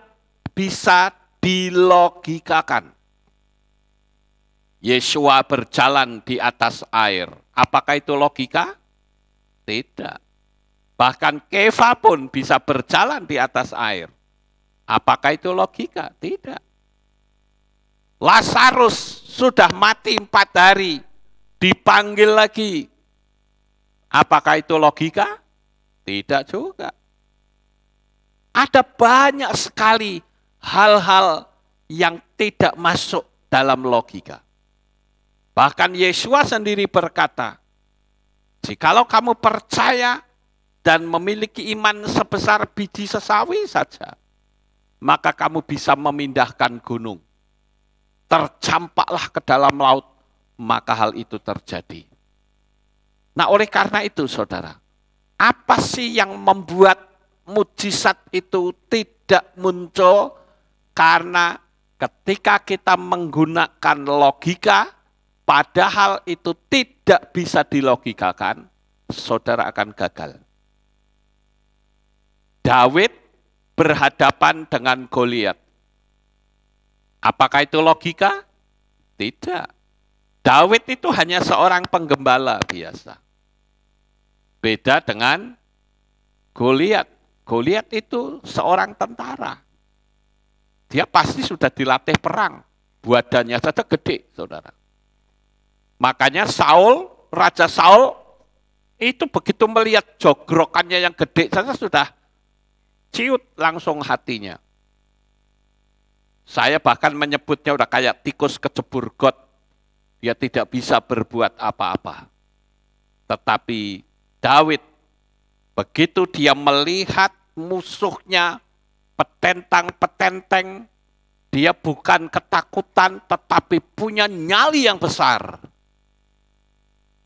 bisa dilogikakan. Yesua berjalan di atas air. Apakah itu logika? Tidak. Bahkan keva pun bisa berjalan di atas air. Apakah itu logika? Tidak. Lazarus sudah mati empat hari, dipanggil lagi. Apakah itu logika? Tidak juga. Ada banyak sekali hal-hal yang tidak masuk dalam logika. Bahkan Yesus sendiri berkata, jikalau kamu percaya dan memiliki iman sebesar biji sesawi saja, maka kamu bisa memindahkan gunung. Tercampaklah ke dalam laut, maka hal itu terjadi. Nah, oleh karena itu, saudara, apa sih yang membuat mujizat itu tidak muncul? Karena ketika kita menggunakan logika, padahal itu tidak bisa dilogikakan, saudara akan gagal. Dawid berhadapan dengan Goliat. Apakah itu logika? Tidak. Dawid itu hanya seorang penggembala biasa. Beda dengan Goliat. Goliat itu seorang tentara. Dia pasti sudah dilatih perang. Badannya saja gede, saudara. Makanya Saul, Raja Saul, itu begitu melihat jogrokannya yang gede saja sudah ciut langsung hatinya. Saya bahkan menyebutnya udah kayak tikus kecebur got. Dia tidak bisa berbuat apa-apa. Tetapi Dawid, begitu dia melihat musuhnya petentang-petenteng, dia bukan ketakutan tetapi punya nyali yang besar.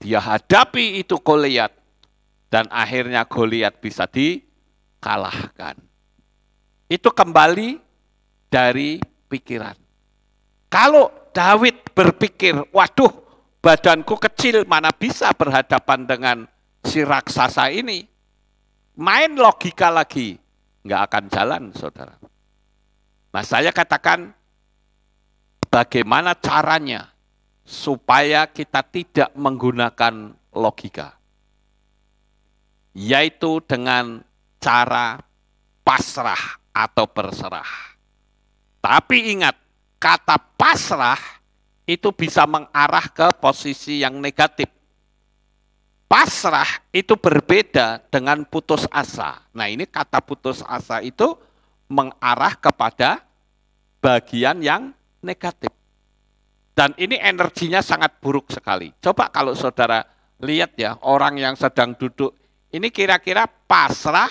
Dia hadapi itu Goliat dan akhirnya Goliat bisa di kalahkan. Itu kembali dari pikiran. Kalau Daud berpikir, waduh badanku kecil, mana bisa berhadapan dengan si raksasa ini. Main logika lagi, nggak akan jalan saudara. Nah saya katakan, bagaimana caranya supaya kita tidak menggunakan logika. Yaitu dengan cara pasrah atau berserah. Tapi ingat, kata pasrah itu bisa mengarah ke posisi yang negatif. Pasrah itu berbeda dengan putus asa. Nah ini kata putus asa itu mengarah kepada bagian yang negatif. Dan ini energinya sangat buruk sekali. Coba kalau saudara lihat ya, orang yang sedang duduk, ini kira-kira pasrah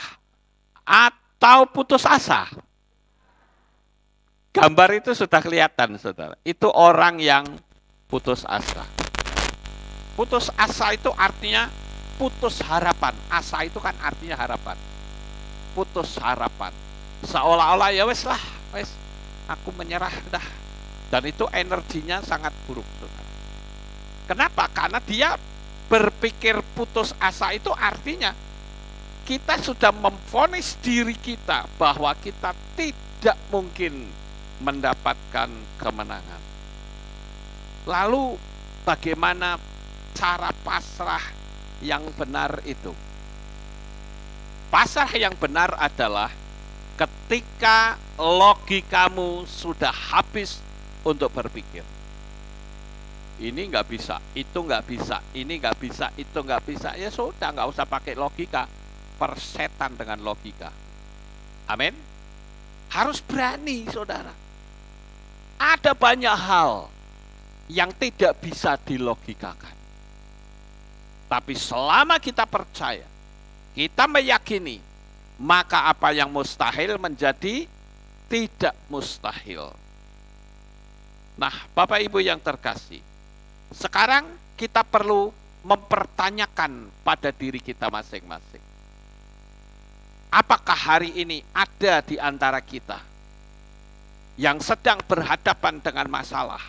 atau putus asa. Gambar itu sudah kelihatan, saudara. Itu orang yang putus asa. Putus asa itu artinya putus harapan. Asa itu kan artinya harapan. Putus harapan. Seolah-olah ya wes lah, wes aku menyerah dah. Dan itu energinya sangat buruk. Saudara. Kenapa? Karena dia berpikir putus asa itu artinya kita sudah memfonis diri kita bahwa kita tidak mungkin mendapatkan kemenangan. Lalu bagaimana cara pasrah yang benar itu? Pasrah yang benar adalah ketika logikamu sudah habis untuk berpikir. Ini nggak bisa, itu nggak bisa, ini nggak bisa, itu nggak bisa. Ya sudah, nggak usah pakai logika persetan dengan logika. Amin. Harus berani, saudara. Ada banyak hal yang tidak bisa dilogikakan. Tapi selama kita percaya, kita meyakini, maka apa yang mustahil menjadi tidak mustahil. Nah, Bapak Ibu yang terkasih, sekarang kita perlu mempertanyakan pada diri kita masing-masing Apakah hari ini ada di antara kita yang sedang berhadapan dengan masalah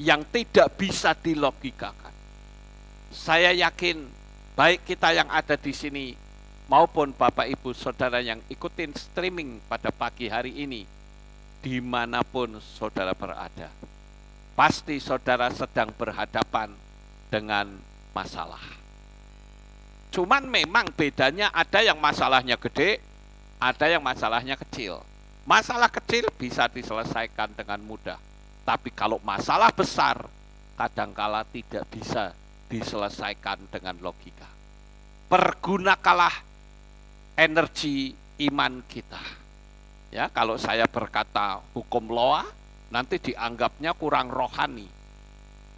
yang tidak bisa dilogikakan? Saya yakin baik kita yang ada di sini maupun Bapak Ibu Saudara yang ikutin streaming pada pagi hari ini dimanapun saudara berada. Pasti saudara sedang berhadapan dengan masalah. Cuman memang bedanya ada yang masalahnya gede, ada yang masalahnya kecil. Masalah kecil bisa diselesaikan dengan mudah. Tapi kalau masalah besar, kadangkala tidak bisa diselesaikan dengan logika. Pergunakanlah energi iman kita. Ya, kalau saya berkata hukum loa, nanti dianggapnya kurang rohani.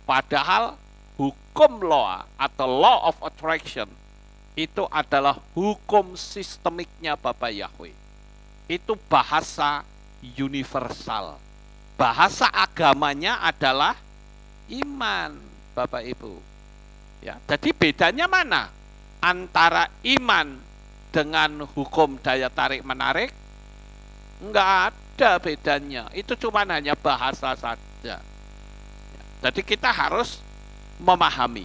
Padahal hukum loa atau law of attraction itu adalah hukum sistemiknya Bapak Yahweh. Itu bahasa universal. Bahasa agamanya adalah iman, Bapak Ibu. Ya, jadi bedanya mana? Antara iman dengan hukum daya tarik menarik enggak ada bedanya. Itu cuma hanya bahasa saja. Jadi kita harus memahami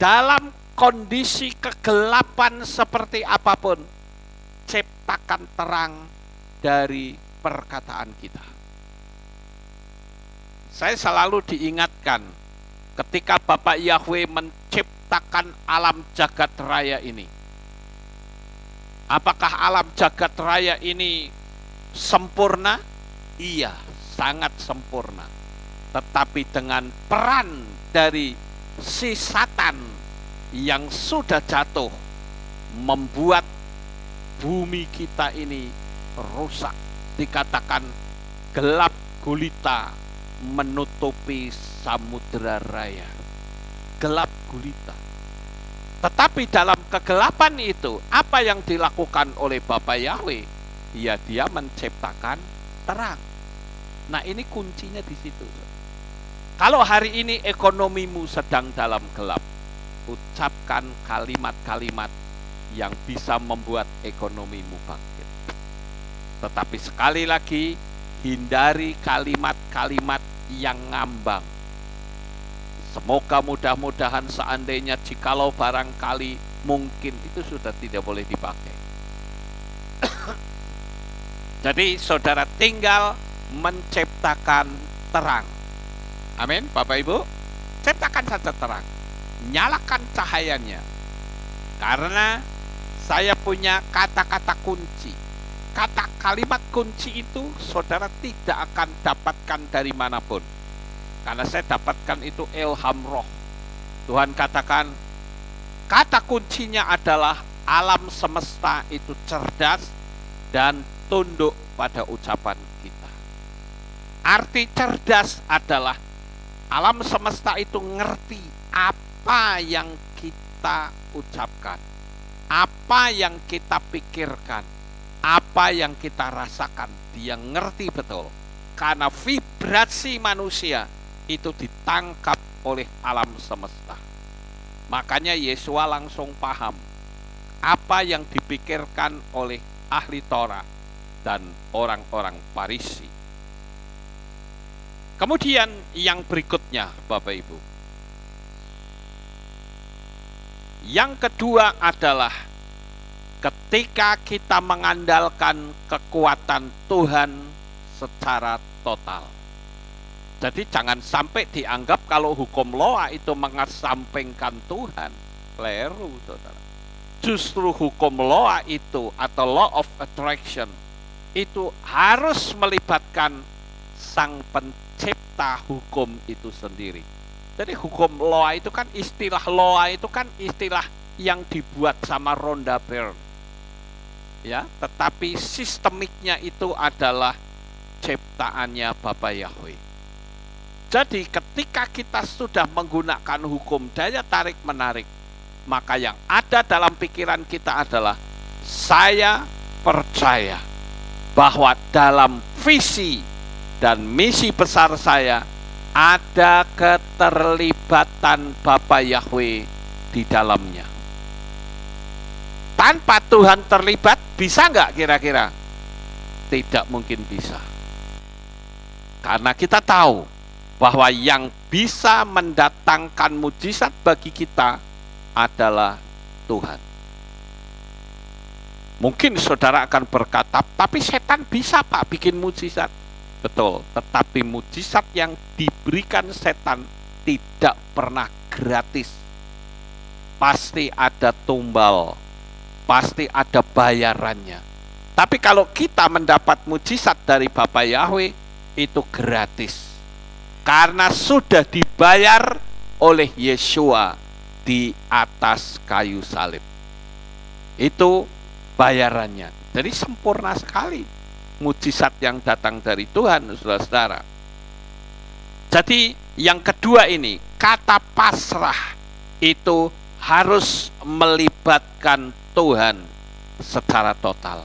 dalam kondisi kegelapan seperti apapun, ciptakan terang dari perkataan kita. Saya selalu diingatkan ketika Bapak Yahweh menciptakan alam jagat raya ini. Apakah alam jagat raya ini sempurna? Iya, sangat sempurna. Tetapi dengan peran dari si satan yang sudah jatuh membuat bumi kita ini rusak. Dikatakan gelap gulita menutupi samudera raya. Gelap gulita. Tetapi dalam kegelapan itu, apa yang dilakukan oleh Bapak Yahweh? Ya dia menciptakan terang. Nah ini kuncinya di situ. Kalau hari ini ekonomimu sedang dalam gelap, ucapkan kalimat-kalimat yang bisa membuat ekonomimu bangkit. Tetapi sekali lagi, hindari kalimat-kalimat yang ngambang. Semoga mudah-mudahan seandainya jikalau barangkali mungkin itu sudah tidak boleh dipakai. Jadi saudara tinggal menciptakan terang. Amin, Bapak Ibu. Ciptakan saja terang nyalakan cahayanya. Karena saya punya kata-kata kunci. Kata kalimat kunci itu saudara tidak akan dapatkan dari manapun. Karena saya dapatkan itu ilham roh. Tuhan katakan, kata kuncinya adalah alam semesta itu cerdas dan tunduk pada ucapan kita. Arti cerdas adalah alam semesta itu ngerti apa yang kita ucapkan, apa yang kita pikirkan, apa yang kita rasakan, dia ngerti betul. Karena vibrasi manusia itu ditangkap oleh alam semesta. Makanya Yesus langsung paham apa yang dipikirkan oleh ahli Torah dan orang-orang Parisi. Kemudian yang berikutnya Bapak Ibu, yang kedua adalah ketika kita mengandalkan kekuatan Tuhan secara total. Jadi jangan sampai dianggap kalau hukum Loa itu mengesampingkan Tuhan. leru. saudara. Justru hukum Loa itu atau Law of Attraction itu harus melibatkan sang pencipta hukum itu sendiri jadi hukum Loa itu kan istilah Loa itu kan istilah yang dibuat sama Ronda Byrne. Ya, tetapi sistemiknya itu adalah ciptaannya Bapak Yahweh. Jadi ketika kita sudah menggunakan hukum daya tarik menarik, maka yang ada dalam pikiran kita adalah saya percaya bahwa dalam visi dan misi besar saya ada keterlibatan Bapak Yahweh di dalamnya. Tanpa Tuhan terlibat, bisa nggak kira-kira? Tidak mungkin bisa. Karena kita tahu bahwa yang bisa mendatangkan mujizat bagi kita adalah Tuhan. Mungkin saudara akan berkata, tapi setan bisa pak bikin mujizat. Betul, tetapi mujizat yang diberikan setan tidak pernah gratis. Pasti ada tumbal, pasti ada bayarannya. Tapi kalau kita mendapat mujizat dari Bapak Yahweh, itu gratis. Karena sudah dibayar oleh Yeshua di atas kayu salib. Itu bayarannya. Jadi sempurna sekali mujizat yang datang dari Tuhan, saudara-saudara. Jadi yang kedua ini, kata pasrah itu harus melibatkan Tuhan secara total.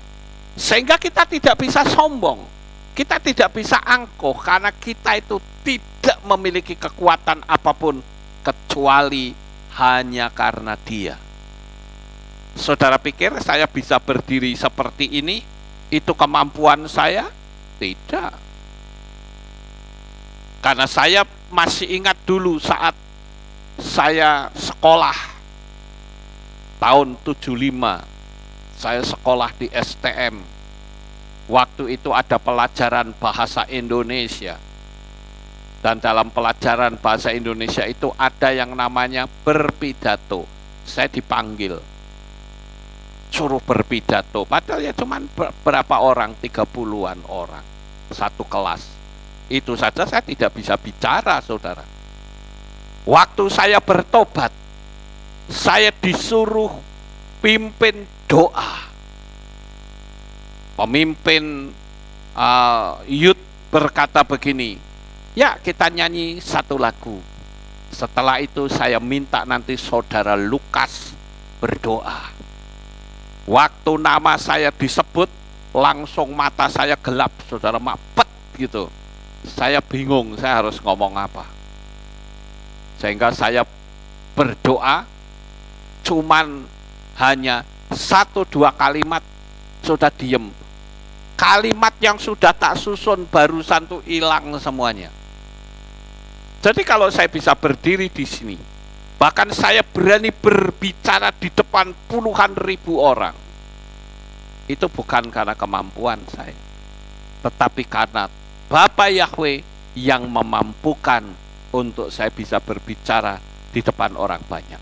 Sehingga kita tidak bisa sombong, kita tidak bisa angkuh karena kita itu tidak memiliki kekuatan apapun kecuali hanya karena Dia. Saudara pikir saya bisa berdiri seperti ini itu kemampuan saya? Tidak. Karena saya masih ingat dulu saat saya sekolah tahun 75 saya sekolah di STM waktu itu ada pelajaran bahasa Indonesia dan dalam pelajaran bahasa Indonesia itu ada yang namanya berpidato saya dipanggil suruh berpidato padahal ya cuman berapa orang 30-an orang satu kelas itu saja saya tidak bisa bicara saudara waktu saya bertobat saya disuruh pimpin doa pemimpin uh, Yud berkata begini ya kita nyanyi satu lagu setelah itu saya minta nanti saudara Lukas berdoa Waktu nama saya disebut, langsung mata saya gelap, saudara mapet gitu. Saya bingung, saya harus ngomong apa. Sehingga saya berdoa, cuman hanya satu dua kalimat, sudah diem. Kalimat yang sudah tak susun barusan tuh hilang semuanya. Jadi kalau saya bisa berdiri di sini, Bahkan saya berani berbicara di depan puluhan ribu orang. Itu bukan karena kemampuan saya, tetapi karena Bapak Yahweh yang memampukan untuk saya bisa berbicara di depan orang banyak.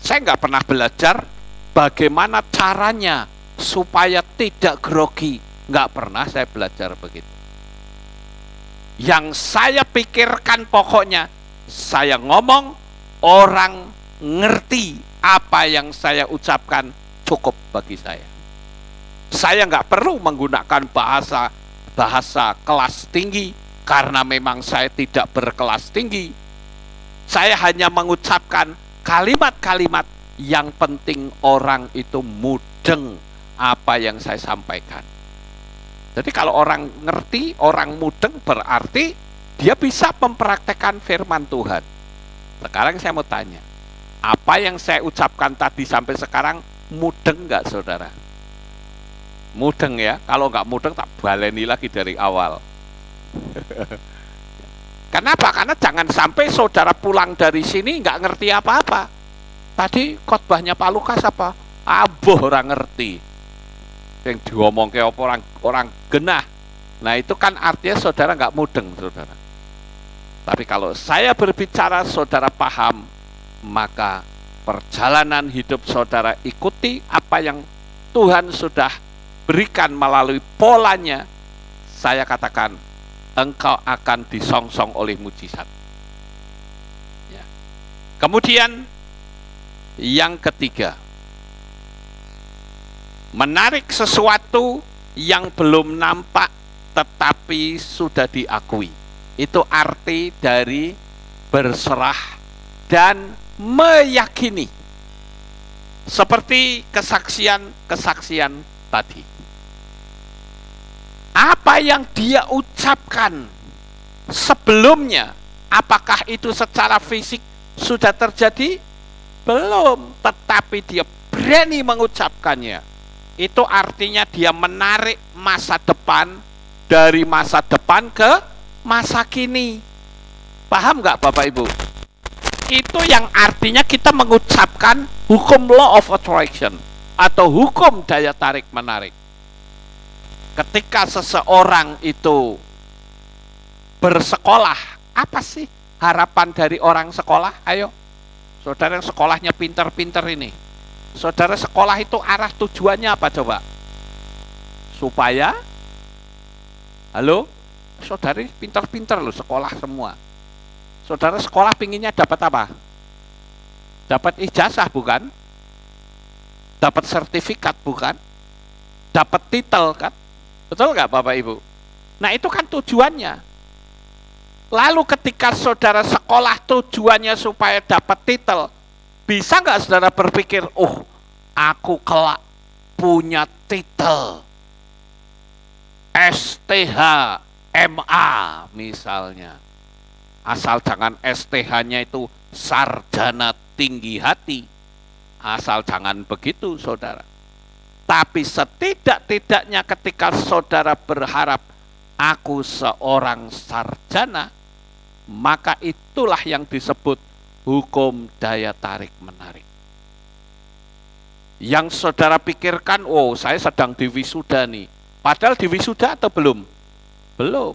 Saya nggak pernah belajar bagaimana caranya supaya tidak grogi. Nggak pernah saya belajar begitu. Yang saya pikirkan pokoknya, saya ngomong, orang ngerti apa yang saya ucapkan cukup bagi saya. Saya nggak perlu menggunakan bahasa bahasa kelas tinggi karena memang saya tidak berkelas tinggi. Saya hanya mengucapkan kalimat-kalimat yang penting orang itu mudeng apa yang saya sampaikan. Jadi kalau orang ngerti, orang mudeng berarti dia bisa mempraktekkan firman Tuhan. Sekarang saya mau tanya, apa yang saya ucapkan tadi sampai sekarang mudeng nggak saudara? Mudeng ya, kalau nggak mudeng tak baleni lagi dari awal. Kenapa? Karena jangan sampai saudara pulang dari sini nggak ngerti apa-apa. Tadi khotbahnya Pak Lukas apa? Aboh orang ngerti. Yang diomong ke orang, orang genah. Nah itu kan artinya saudara nggak mudeng saudara. Tapi kalau saya berbicara saudara paham, maka perjalanan hidup saudara ikuti apa yang Tuhan sudah berikan melalui polanya. Saya katakan, engkau akan disongsong oleh mujizat. Ya. Kemudian yang ketiga, menarik sesuatu yang belum nampak tetapi sudah diakui. Itu arti dari berserah dan meyakini. Seperti kesaksian-kesaksian tadi. Apa yang dia ucapkan sebelumnya, apakah itu secara fisik sudah terjadi? Belum, tetapi dia berani mengucapkannya itu artinya dia menarik masa depan dari masa depan ke masa kini. Paham nggak Bapak Ibu? Itu yang artinya kita mengucapkan hukum law of attraction atau hukum daya tarik menarik. Ketika seseorang itu bersekolah, apa sih harapan dari orang sekolah? Ayo, saudara yang sekolahnya pinter-pinter ini, saudara sekolah itu arah tujuannya apa coba? Supaya, halo, saudara pinter-pinter loh sekolah semua. Saudara sekolah pinginnya dapat apa? Dapat ijazah bukan? Dapat sertifikat bukan? Dapat titel kan? Betul nggak Bapak Ibu? Nah itu kan tujuannya. Lalu ketika saudara sekolah tujuannya supaya dapat titel, bisa nggak saudara berpikir, oh aku kelak punya titel STH MA misalnya. Asal jangan STH-nya itu sarjana tinggi hati. Asal jangan begitu, saudara. Tapi setidak-tidaknya ketika saudara berharap aku seorang sarjana, maka itulah yang disebut hukum daya tarik-menarik. Yang saudara pikirkan, oh saya sedang diwisuda nih. Padahal diwisuda atau belum? Belum.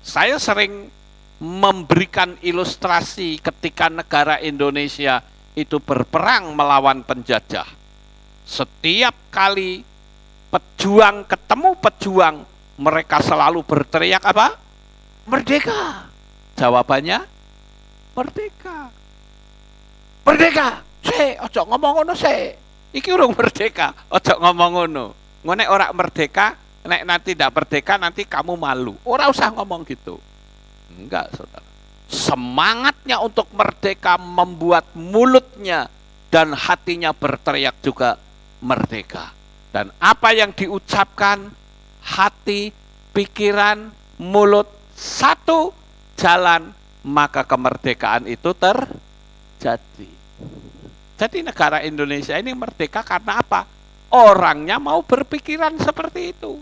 Saya sering memberikan ilustrasi ketika negara Indonesia itu berperang melawan penjajah. Setiap kali pejuang ketemu pejuang, mereka selalu berteriak apa? Merdeka. Jawabannya merdeka. Merdeka. Se, ojo ngomong ngono se. Iki urung merdeka, ojo ngomong ngono. Ngene ora merdeka, nek nanti tidak merdeka nanti kamu malu. Orang usah ngomong gitu. Enggak, saudara. Semangatnya untuk merdeka membuat mulutnya dan hatinya berteriak juga merdeka. Dan apa yang diucapkan hati, pikiran, mulut satu jalan maka kemerdekaan itu terjadi. Jadi negara Indonesia ini merdeka karena apa? Orangnya mau berpikiran seperti itu.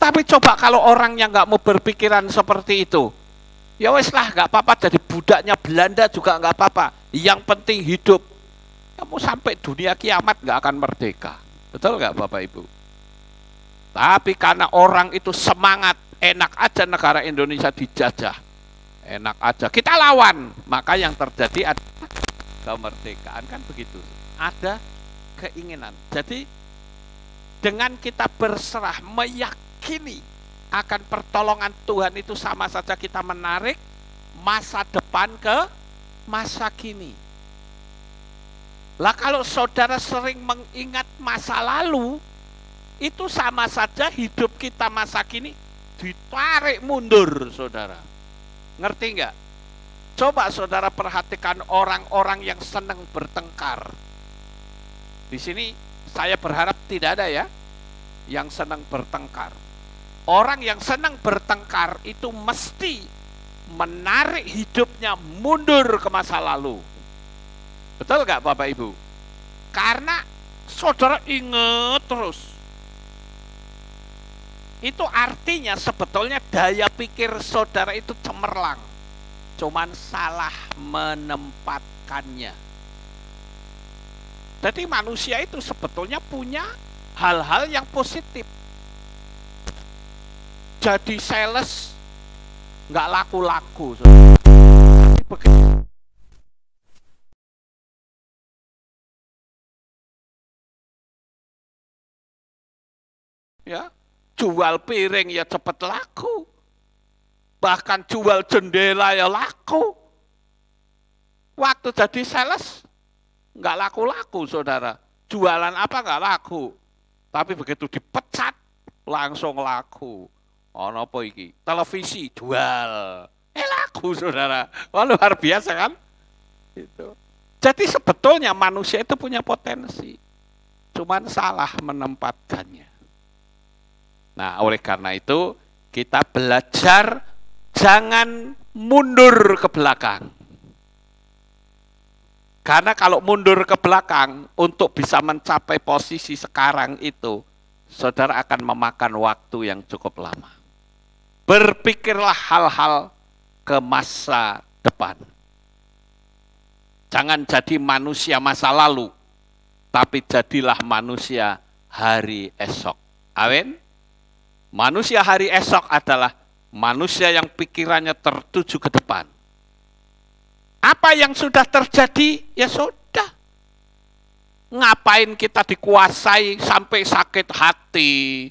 Tapi coba kalau orang yang nggak mau berpikiran seperti itu, ya wes lah nggak apa-apa jadi budaknya Belanda juga nggak apa-apa. Yang penting hidup. Kamu sampai dunia kiamat nggak akan merdeka. Betul nggak Bapak Ibu? Tapi karena orang itu semangat, enak aja negara Indonesia dijajah. Enak aja, kita lawan. Maka yang terjadi adalah kemerdekaan kan begitu. Ada keinginan. Jadi dengan kita berserah, meyakinkan meyakini akan pertolongan Tuhan itu sama saja kita menarik masa depan ke masa kini. Lah kalau saudara sering mengingat masa lalu, itu sama saja hidup kita masa kini ditarik mundur, saudara. Ngerti nggak? Coba saudara perhatikan orang-orang yang senang bertengkar. Di sini saya berharap tidak ada ya yang senang bertengkar. Orang yang senang bertengkar itu mesti menarik hidupnya mundur ke masa lalu. Betul gak Bapak Ibu? Karena saudara ingat terus. Itu artinya sebetulnya daya pikir saudara itu cemerlang. Cuman salah menempatkannya. Jadi manusia itu sebetulnya punya hal-hal yang positif jadi sales nggak laku-laku begitu ya jual piring ya cepat laku bahkan jual jendela ya laku waktu jadi sales nggak laku-laku saudara jualan apa nggak laku tapi begitu dipecat langsung laku Ono apa iki? Televisi jual. Eh laku saudara. Wah luar biasa kan? Itu. Jadi sebetulnya manusia itu punya potensi. Cuman salah menempatkannya. Nah oleh karena itu kita belajar jangan mundur ke belakang. Karena kalau mundur ke belakang untuk bisa mencapai posisi sekarang itu, saudara akan memakan waktu yang cukup lama. Berpikirlah hal-hal ke masa depan. Jangan jadi manusia masa lalu, tapi jadilah manusia hari esok. Amin. Manusia hari esok adalah manusia yang pikirannya tertuju ke depan. Apa yang sudah terjadi, ya sudah. Ngapain kita dikuasai sampai sakit hati,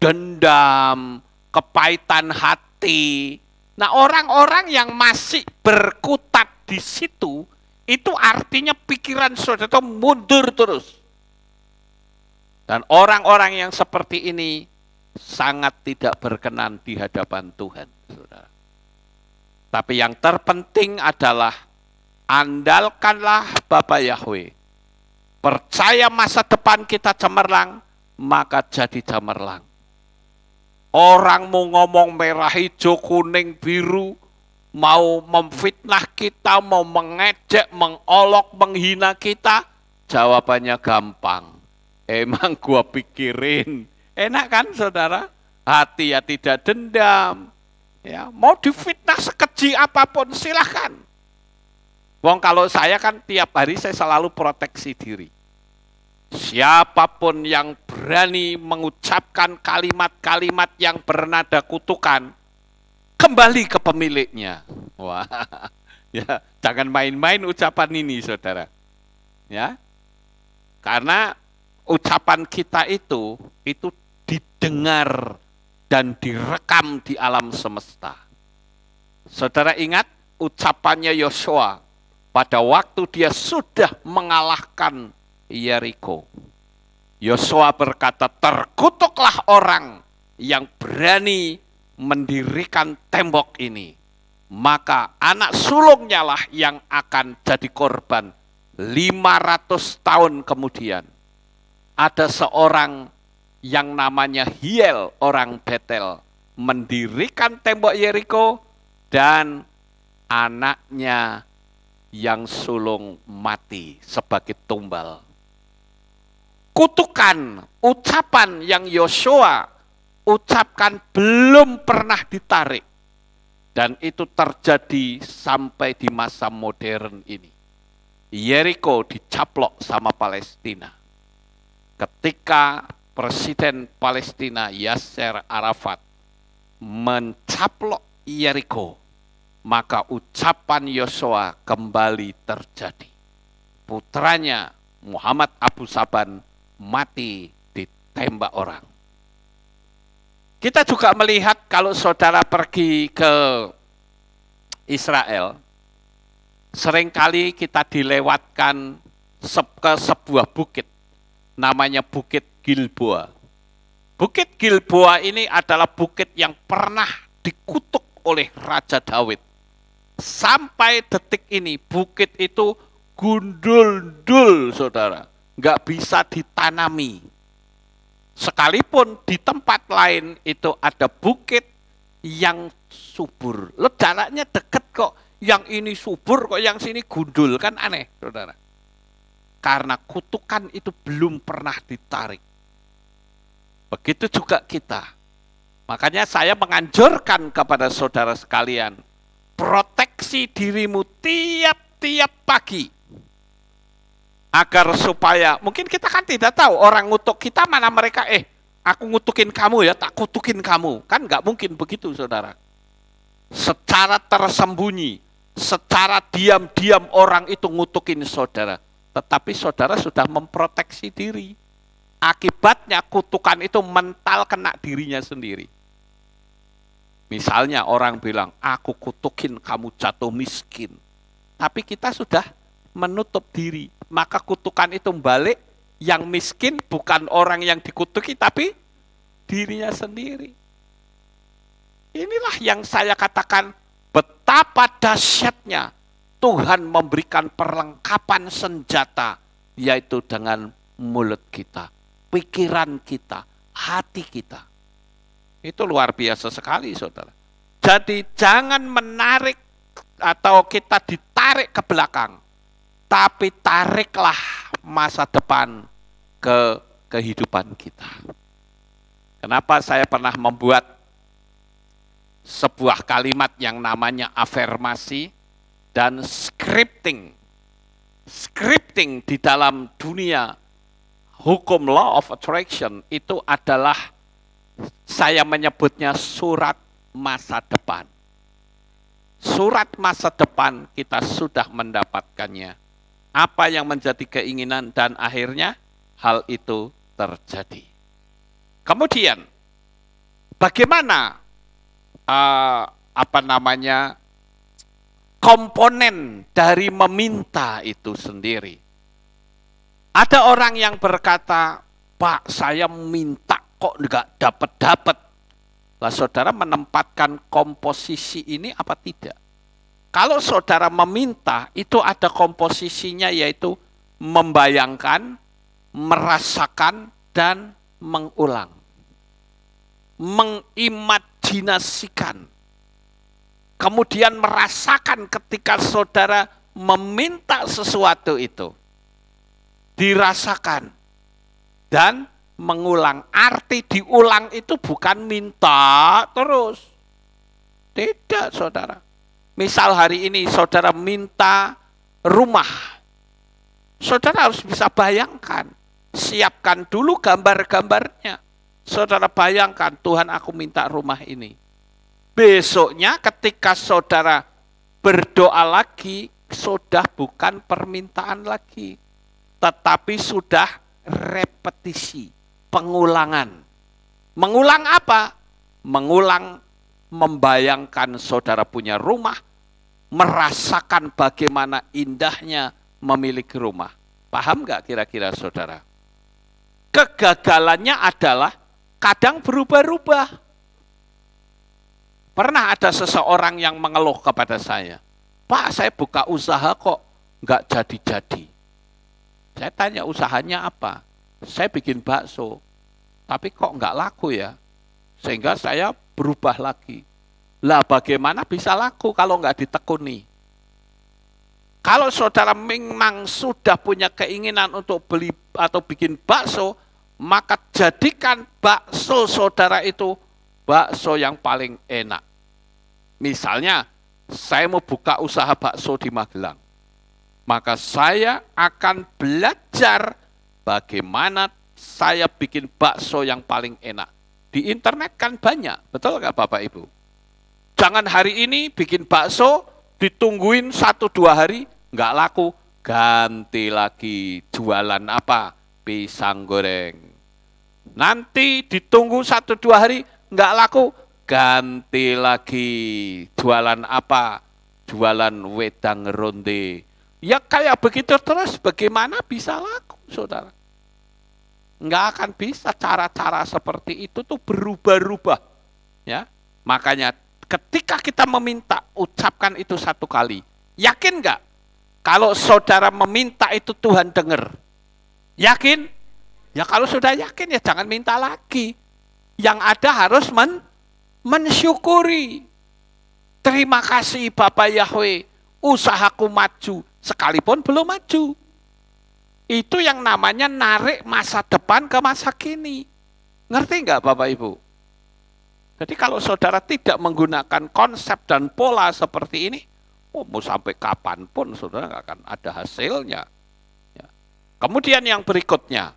dendam, kepahitan hati. Nah, orang-orang yang masih berkutat di situ, itu artinya pikiran saudara itu mundur terus. Dan orang-orang yang seperti ini sangat tidak berkenan di hadapan Tuhan, saudara. Tapi yang terpenting adalah andalkanlah Bapak Yahweh. Percaya masa depan kita cemerlang, maka jadi cemerlang. Orang mau ngomong merah, hijau, kuning, biru, mau memfitnah kita, mau mengejek, mengolok, menghina kita, jawabannya gampang. Emang gua pikirin. Enak kan saudara? Hati ya tidak dendam. Ya, mau difitnah sekeji apapun silahkan. Wong kalau saya kan tiap hari saya selalu proteksi diri. Siapapun yang berani mengucapkan kalimat-kalimat yang bernada kutukan, kembali ke pemiliknya. Wah, ya, jangan main-main ucapan ini, saudara. Ya, karena ucapan kita itu itu didengar dan direkam di alam semesta. Saudara ingat ucapannya Yosua pada waktu dia sudah mengalahkan Yeriko. Iya, Yosua berkata, terkutuklah orang yang berani mendirikan tembok ini. Maka anak sulungnya lah yang akan jadi korban 500 tahun kemudian. Ada seorang yang namanya Hiel orang Betel mendirikan tembok Yeriko dan anaknya yang sulung mati sebagai tumbal kutukan, ucapan yang Yosua ucapkan belum pernah ditarik. Dan itu terjadi sampai di masa modern ini. Yeriko dicaplok sama Palestina. Ketika Presiden Palestina Yasser Arafat mencaplok Yeriko, maka ucapan Yosua kembali terjadi. Putranya Muhammad Abu Saban mati ditembak orang. Kita juga melihat kalau saudara pergi ke Israel, seringkali kita dilewatkan ke sebuah bukit, namanya Bukit Gilboa. Bukit Gilboa ini adalah bukit yang pernah dikutuk oleh Raja Dawid. Sampai detik ini bukit itu gundul-dul saudara nggak bisa ditanami. Sekalipun di tempat lain itu ada bukit yang subur. Lo jaraknya deket kok. Yang ini subur kok yang sini gundul. Kan aneh, saudara. Karena kutukan itu belum pernah ditarik. Begitu juga kita. Makanya saya menganjurkan kepada saudara sekalian, proteksi dirimu tiap-tiap pagi agar supaya mungkin kita kan tidak tahu orang ngutuk kita mana mereka eh aku ngutukin kamu ya tak kutukin kamu kan nggak mungkin begitu saudara secara tersembunyi secara diam-diam orang itu ngutukin saudara tetapi saudara sudah memproteksi diri akibatnya kutukan itu mental kena dirinya sendiri misalnya orang bilang aku kutukin kamu jatuh miskin tapi kita sudah menutup diri, maka kutukan itu balik yang miskin bukan orang yang dikutuki tapi dirinya sendiri. Inilah yang saya katakan betapa dahsyatnya Tuhan memberikan perlengkapan senjata yaitu dengan mulut kita, pikiran kita, hati kita. Itu luar biasa sekali, saudara. Jadi jangan menarik atau kita ditarik ke belakang tapi tariklah masa depan ke kehidupan kita. Kenapa saya pernah membuat sebuah kalimat yang namanya afirmasi dan scripting. Scripting di dalam dunia hukum law of attraction itu adalah saya menyebutnya surat masa depan. Surat masa depan kita sudah mendapatkannya apa yang menjadi keinginan dan akhirnya hal itu terjadi. Kemudian bagaimana uh, apa namanya komponen dari meminta itu sendiri. Ada orang yang berkata, Pak saya minta kok nggak dapat-dapat. Lah saudara menempatkan komposisi ini apa tidak? Kalau saudara meminta, itu ada komposisinya yaitu membayangkan, merasakan, dan mengulang. Mengimajinasikan. Kemudian merasakan ketika saudara meminta sesuatu itu. Dirasakan. Dan mengulang. Arti diulang itu bukan minta terus. Tidak, saudara. Misal hari ini saudara minta rumah, saudara harus bisa bayangkan, siapkan dulu gambar-gambarnya. Saudara bayangkan, Tuhan aku minta rumah ini. Besoknya ketika saudara berdoa lagi, sudah bukan permintaan lagi, tetapi sudah repetisi, pengulangan. Mengulang apa? Mengulang membayangkan saudara punya rumah, merasakan bagaimana indahnya memiliki rumah. Paham nggak kira-kira saudara? Kegagalannya adalah kadang berubah-ubah. Pernah ada seseorang yang mengeluh kepada saya, Pak saya buka usaha kok nggak jadi-jadi. Saya tanya usahanya apa? Saya bikin bakso, tapi kok nggak laku ya? Sehingga saya berubah lagi. Lah bagaimana bisa laku kalau nggak ditekuni? Kalau saudara memang sudah punya keinginan untuk beli atau bikin bakso, maka jadikan bakso saudara itu bakso yang paling enak. Misalnya, saya mau buka usaha bakso di Magelang. Maka saya akan belajar bagaimana saya bikin bakso yang paling enak. Di internet kan banyak, betul nggak Bapak Ibu? Jangan hari ini bikin bakso, ditungguin satu dua hari, nggak laku. Ganti lagi jualan apa? Pisang goreng. Nanti ditunggu satu dua hari, nggak laku. Ganti lagi jualan apa? Jualan wedang ronde. Ya kayak begitu terus, bagaimana bisa laku, saudara? nggak akan bisa cara-cara seperti itu tuh berubah-ubah ya makanya ketika kita meminta, ucapkan itu satu kali. Yakin nggak? Kalau saudara meminta itu Tuhan dengar. Yakin? Ya kalau sudah yakin ya jangan minta lagi. Yang ada harus men mensyukuri. Terima kasih Bapak Yahweh, usahaku maju sekalipun belum maju. Itu yang namanya narik masa depan ke masa kini. Ngerti nggak Bapak Ibu? Jadi kalau saudara tidak menggunakan konsep dan pola seperti ini, oh, mau sampai kapanpun saudara nggak akan ada hasilnya. Ya. Kemudian yang berikutnya,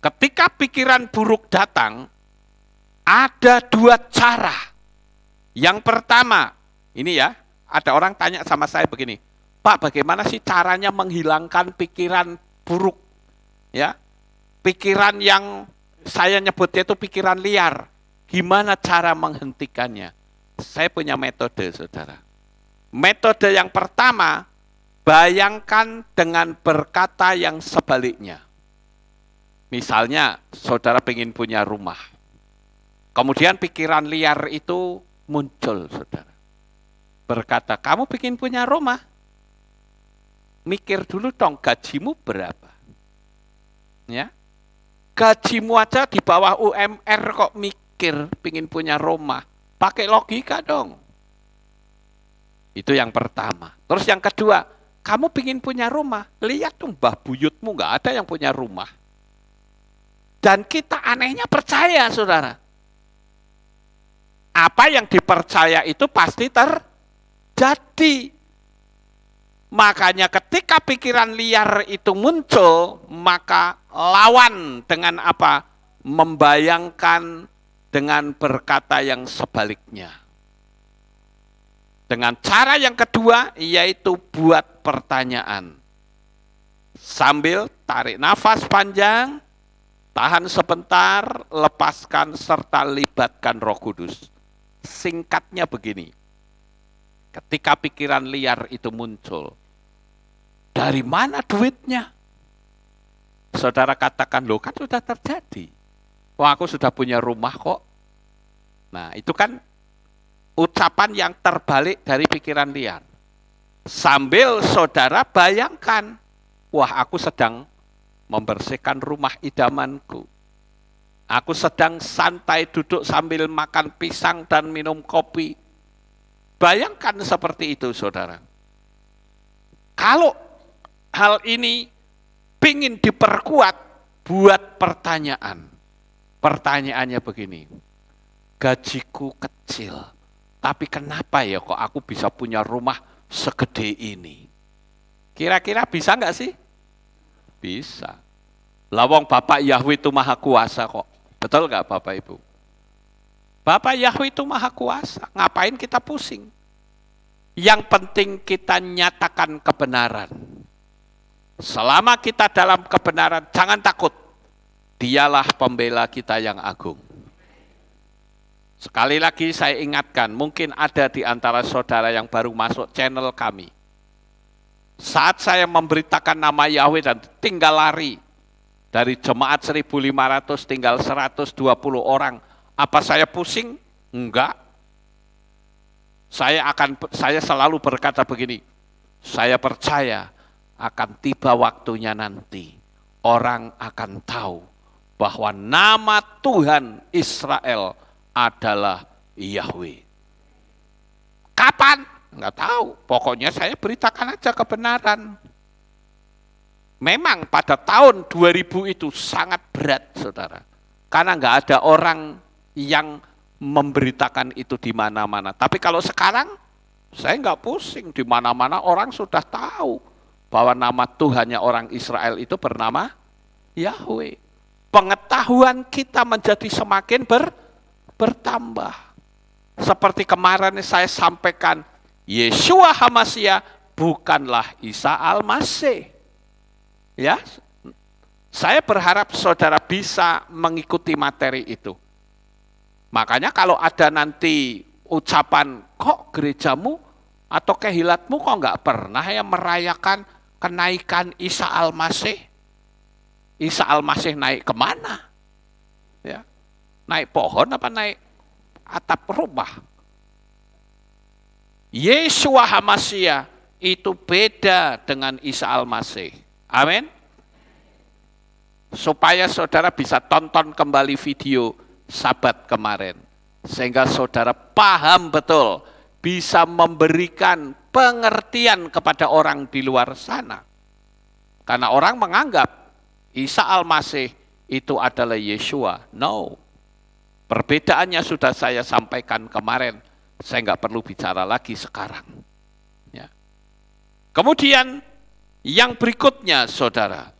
ketika pikiran buruk datang, ada dua cara. Yang pertama, ini ya, ada orang tanya sama saya begini, Pak bagaimana sih caranya menghilangkan pikiran buruk? Ya, pikiran yang saya nyebutnya itu pikiran liar Gimana cara menghentikannya? Saya punya metode, saudara. Metode yang pertama, bayangkan dengan berkata yang sebaliknya. Misalnya, saudara ingin punya rumah. Kemudian pikiran liar itu muncul, saudara. Berkata, kamu ingin punya rumah. Mikir dulu dong, gajimu berapa? Ya, Gajimu aja di bawah UMR kok mikir mikir pingin punya rumah. Pakai logika dong. Itu yang pertama. Terus yang kedua, kamu pingin punya rumah, lihat tuh mbah buyutmu nggak ada yang punya rumah. Dan kita anehnya percaya, saudara. Apa yang dipercaya itu pasti terjadi. Makanya ketika pikiran liar itu muncul, maka lawan dengan apa? Membayangkan, dengan berkata yang sebaliknya. Dengan cara yang kedua yaitu buat pertanyaan. Sambil tarik nafas panjang, tahan sebentar, lepaskan serta libatkan Roh Kudus. Singkatnya begini. Ketika pikiran liar itu muncul, dari mana duitnya? Saudara katakan, loh kan sudah terjadi. Wah aku sudah punya rumah kok. Nah, itu kan ucapan yang terbalik dari pikiran liar. Sambil saudara bayangkan, wah aku sedang membersihkan rumah idamanku. Aku sedang santai duduk sambil makan pisang dan minum kopi. Bayangkan seperti itu, saudara. Kalau hal ini ingin diperkuat, buat pertanyaan. Pertanyaannya begini, gajiku kecil, tapi kenapa ya kok aku bisa punya rumah segede ini? Kira-kira bisa nggak sih? Bisa. Lawang Bapak Yahweh itu maha kuasa kok. Betul nggak Bapak Ibu? Bapak Yahweh itu maha kuasa. Ngapain kita pusing? Yang penting kita nyatakan kebenaran. Selama kita dalam kebenaran, jangan takut. Dialah pembela kita yang agung. Sekali lagi saya ingatkan, mungkin ada di antara saudara yang baru masuk channel kami. Saat saya memberitakan nama Yahweh dan tinggal lari, dari jemaat 1.500 tinggal 120 orang, apa saya pusing? Enggak. Saya akan saya selalu berkata begini, saya percaya akan tiba waktunya nanti orang akan tahu bahwa nama Tuhan Israel adalah Yahweh. Kapan? Enggak tahu. Pokoknya saya beritakan aja kebenaran. Memang pada tahun 2000 itu sangat berat, saudara. Karena enggak ada orang yang memberitakan itu di mana-mana. Tapi kalau sekarang, saya enggak pusing. Di mana-mana orang sudah tahu bahwa nama Tuhannya orang Israel itu bernama Yahweh. Pengetahuan kita menjadi semakin ber bertambah. Seperti kemarin saya sampaikan, Yeshua Hamasia bukanlah Isa Al-Masih. Ya, saya berharap saudara bisa mengikuti materi itu. Makanya kalau ada nanti ucapan, kok gerejamu atau kehilatmu kok nggak pernah ya merayakan kenaikan Isa Al-Masih? Isa Al-Masih naik kemana? Ya, Naik pohon apa naik atap rumah? Yesua Hamasia itu beda dengan Isa Al-Masih. Amin. Supaya saudara bisa tonton kembali video sabat kemarin. Sehingga saudara paham betul bisa memberikan pengertian kepada orang di luar sana. Karena orang menganggap Isa Al-Masih itu adalah Yeshua. No. Perbedaannya sudah saya sampaikan kemarin, saya nggak perlu bicara lagi sekarang. Ya. Kemudian yang berikutnya, saudara,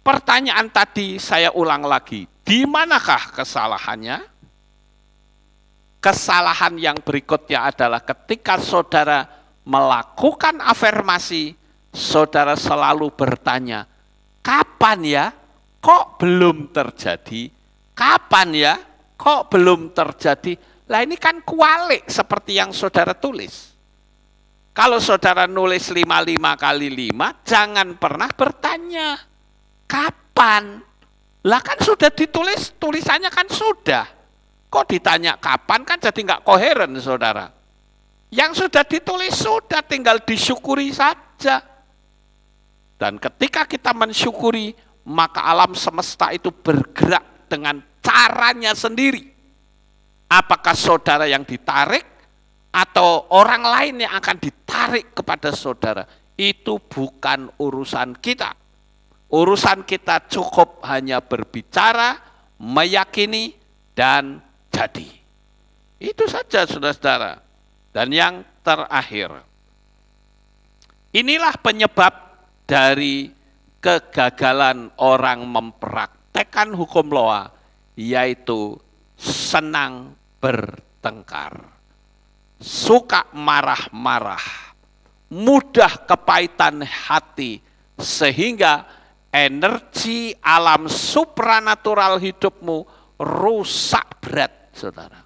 pertanyaan tadi saya ulang lagi, di manakah kesalahannya? Kesalahan yang berikutnya adalah ketika saudara melakukan afirmasi, saudara selalu bertanya, kapan ya Kok belum terjadi? Kapan ya? Kok belum terjadi? Lah ini kan kualik seperti yang saudara tulis. Kalau saudara nulis 55 kali 5, jangan pernah bertanya, kapan? Lah kan sudah ditulis, tulisannya kan sudah. Kok ditanya kapan kan jadi nggak koheren saudara. Yang sudah ditulis sudah tinggal disyukuri saja. Dan ketika kita mensyukuri maka alam semesta itu bergerak dengan caranya sendiri. Apakah saudara yang ditarik atau orang lain yang akan ditarik kepada saudara? Itu bukan urusan kita. Urusan kita cukup hanya berbicara, meyakini, dan jadi. Itu saja saudara-saudara. Dan yang terakhir, inilah penyebab dari kegagalan orang mempraktekkan hukum loa, yaitu senang bertengkar, suka marah-marah, mudah kepahitan hati, sehingga energi alam supranatural hidupmu rusak berat, saudara.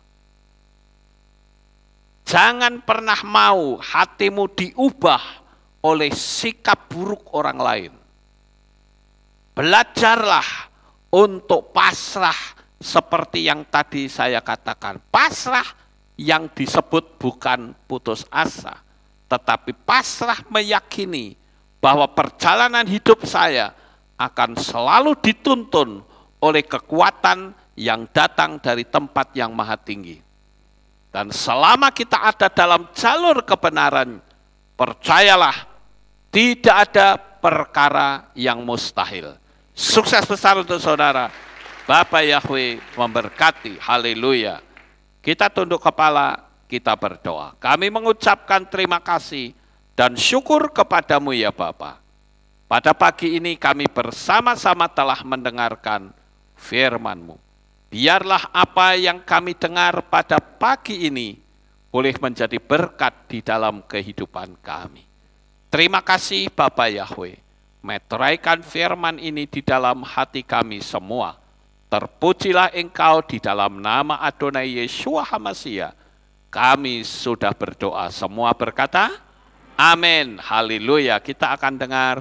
Jangan pernah mau hatimu diubah oleh sikap buruk orang lain. Belajarlah untuk pasrah seperti yang tadi saya katakan. Pasrah yang disebut bukan putus asa, tetapi pasrah meyakini bahwa perjalanan hidup saya akan selalu dituntun oleh kekuatan yang datang dari tempat yang maha tinggi. Dan selama kita ada dalam jalur kebenaran, percayalah tidak ada perkara yang mustahil. Sukses besar untuk saudara. Bapak Yahweh memberkati. Haleluya. Kita tunduk kepala, kita berdoa. Kami mengucapkan terima kasih dan syukur kepadamu ya Bapak. Pada pagi ini kami bersama-sama telah mendengarkan firmanMu. Biarlah apa yang kami dengar pada pagi ini boleh menjadi berkat di dalam kehidupan kami. Terima kasih Bapak Yahweh meteraikan firman ini di dalam hati kami semua. Terpujilah engkau di dalam nama Adonai Yeshua Hamasya. Kami sudah berdoa. Semua berkata, Amin. Haleluya. Kita akan dengar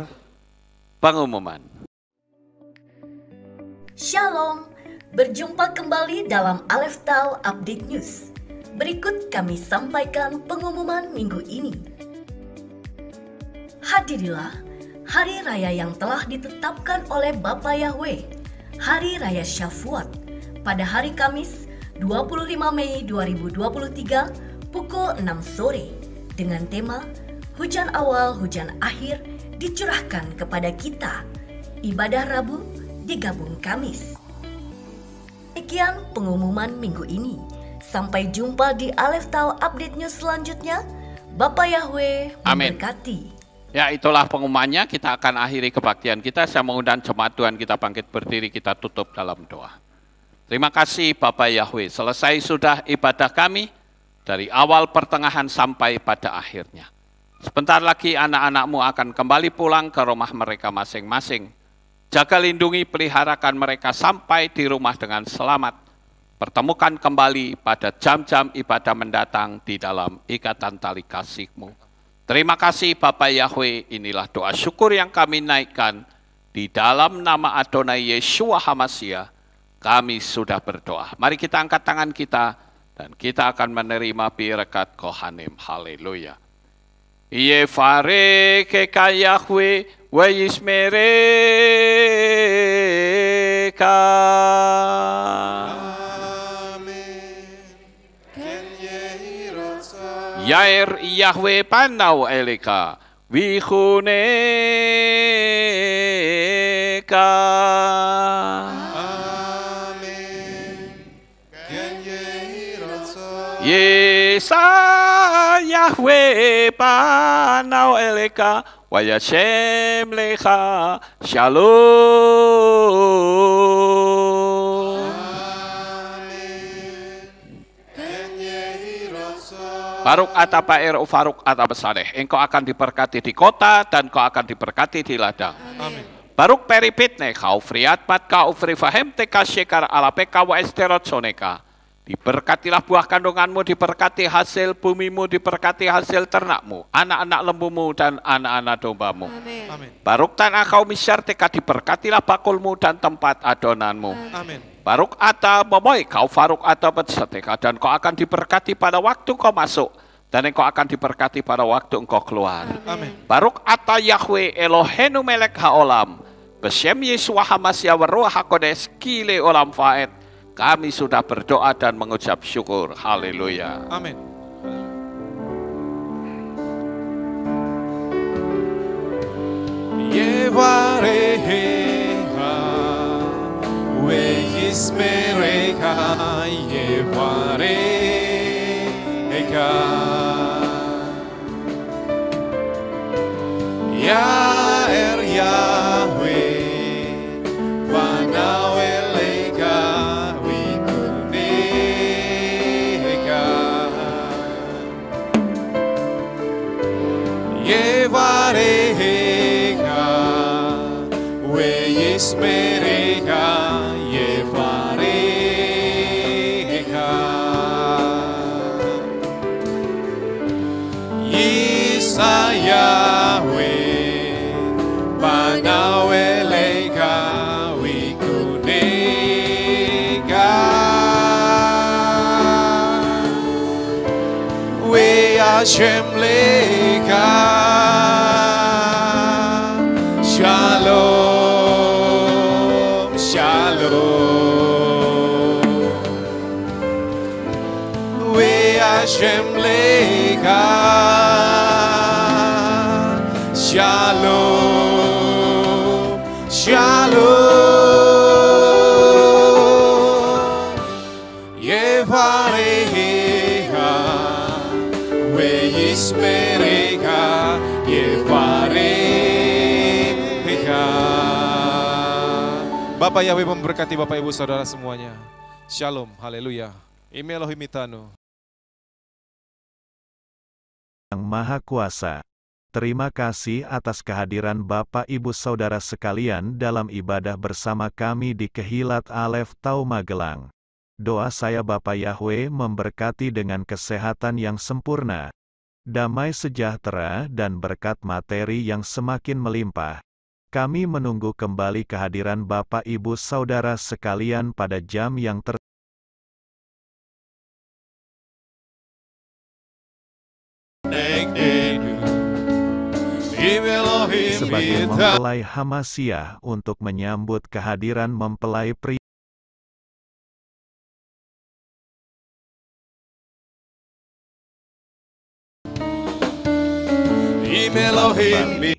pengumuman. Shalom. Berjumpa kembali dalam Aleph Tau Update News. Berikut kami sampaikan pengumuman minggu ini. Hadirilah hari raya yang telah ditetapkan oleh Bapa Yahweh, hari raya Syafuat, pada hari Kamis 25 Mei 2023 pukul 6 sore dengan tema Hujan Awal Hujan Akhir dicurahkan kepada kita. Ibadah Rabu digabung Kamis. Demikian pengumuman minggu ini. Sampai jumpa di Alef Tau Update News selanjutnya. Bapak Yahweh memberkati. Amen. Ya itulah pengumumannya, kita akan akhiri kebaktian kita. Saya mengundang jemaat Tuhan kita bangkit berdiri, kita tutup dalam doa. Terima kasih Bapak Yahweh, selesai sudah ibadah kami dari awal pertengahan sampai pada akhirnya. Sebentar lagi anak-anakmu akan kembali pulang ke rumah mereka masing-masing. Jaga lindungi peliharakan mereka sampai di rumah dengan selamat. Pertemukan kembali pada jam-jam ibadah mendatang di dalam ikatan tali kasihmu. Terima kasih Bapak Yahweh, inilah doa syukur yang kami naikkan di dalam nama Adonai Yeshua Hamasya. Kami sudah berdoa. Mari kita angkat tangan kita dan kita akan menerima berkat Kohanim. Haleluya. Yefare keka Yahweh, weyismereka. Yair Yahweh Panau Elika Vichuneka. Amen. Yesa Yahweh Panau Elika Vayashem Lecha Shalom. Baruk atapair faruk saleh. Engkau akan diberkati di kota dan kau akan diberkati di ladang. Amin. Baruk peripitne kau friat pat kau frifahem teka shekar alape kau esterot soneka. Diberkatilah buah kandunganmu, diberkati hasil bumimu, diberkati hasil ternakmu, anak-anak lembumu dan anak-anak dombamu. Amin. Baruk tanah kau misyar teka diberkatilah bakulmu dan tempat adonanmu. Amin. Baruk atau momoi, kau faruk atau bersetika Dan kau akan diberkati pada waktu kau masuk. Dan engkau akan diberkati pada waktu engkau keluar. Amin. Baruk atau Yahweh Elohenu melek haolam. Besem Yesua Hamasya Waruah Hakodes Kile Olam Faed. Kami sudah berdoa dan mengucap syukur. Haleluya. Amin. Yehuarehe Ismerecha Yehuarecha trembler, car Bapak Yahweh memberkati Bapak Ibu Saudara semuanya. Shalom, haleluya. Imelohimitano, Yang Maha Kuasa, terima kasih atas kehadiran Bapak Ibu Saudara sekalian dalam ibadah bersama kami di Kehilat Alef Tau Magelang. Doa saya Bapak Yahweh memberkati dengan kesehatan yang sempurna, damai sejahtera dan berkat materi yang semakin melimpah. Kami menunggu kembali kehadiran Bapak Ibu Saudara sekalian pada jam yang ter sebagai mempelai Hamasiah untuk menyambut kehadiran mempelai pria. Kembali.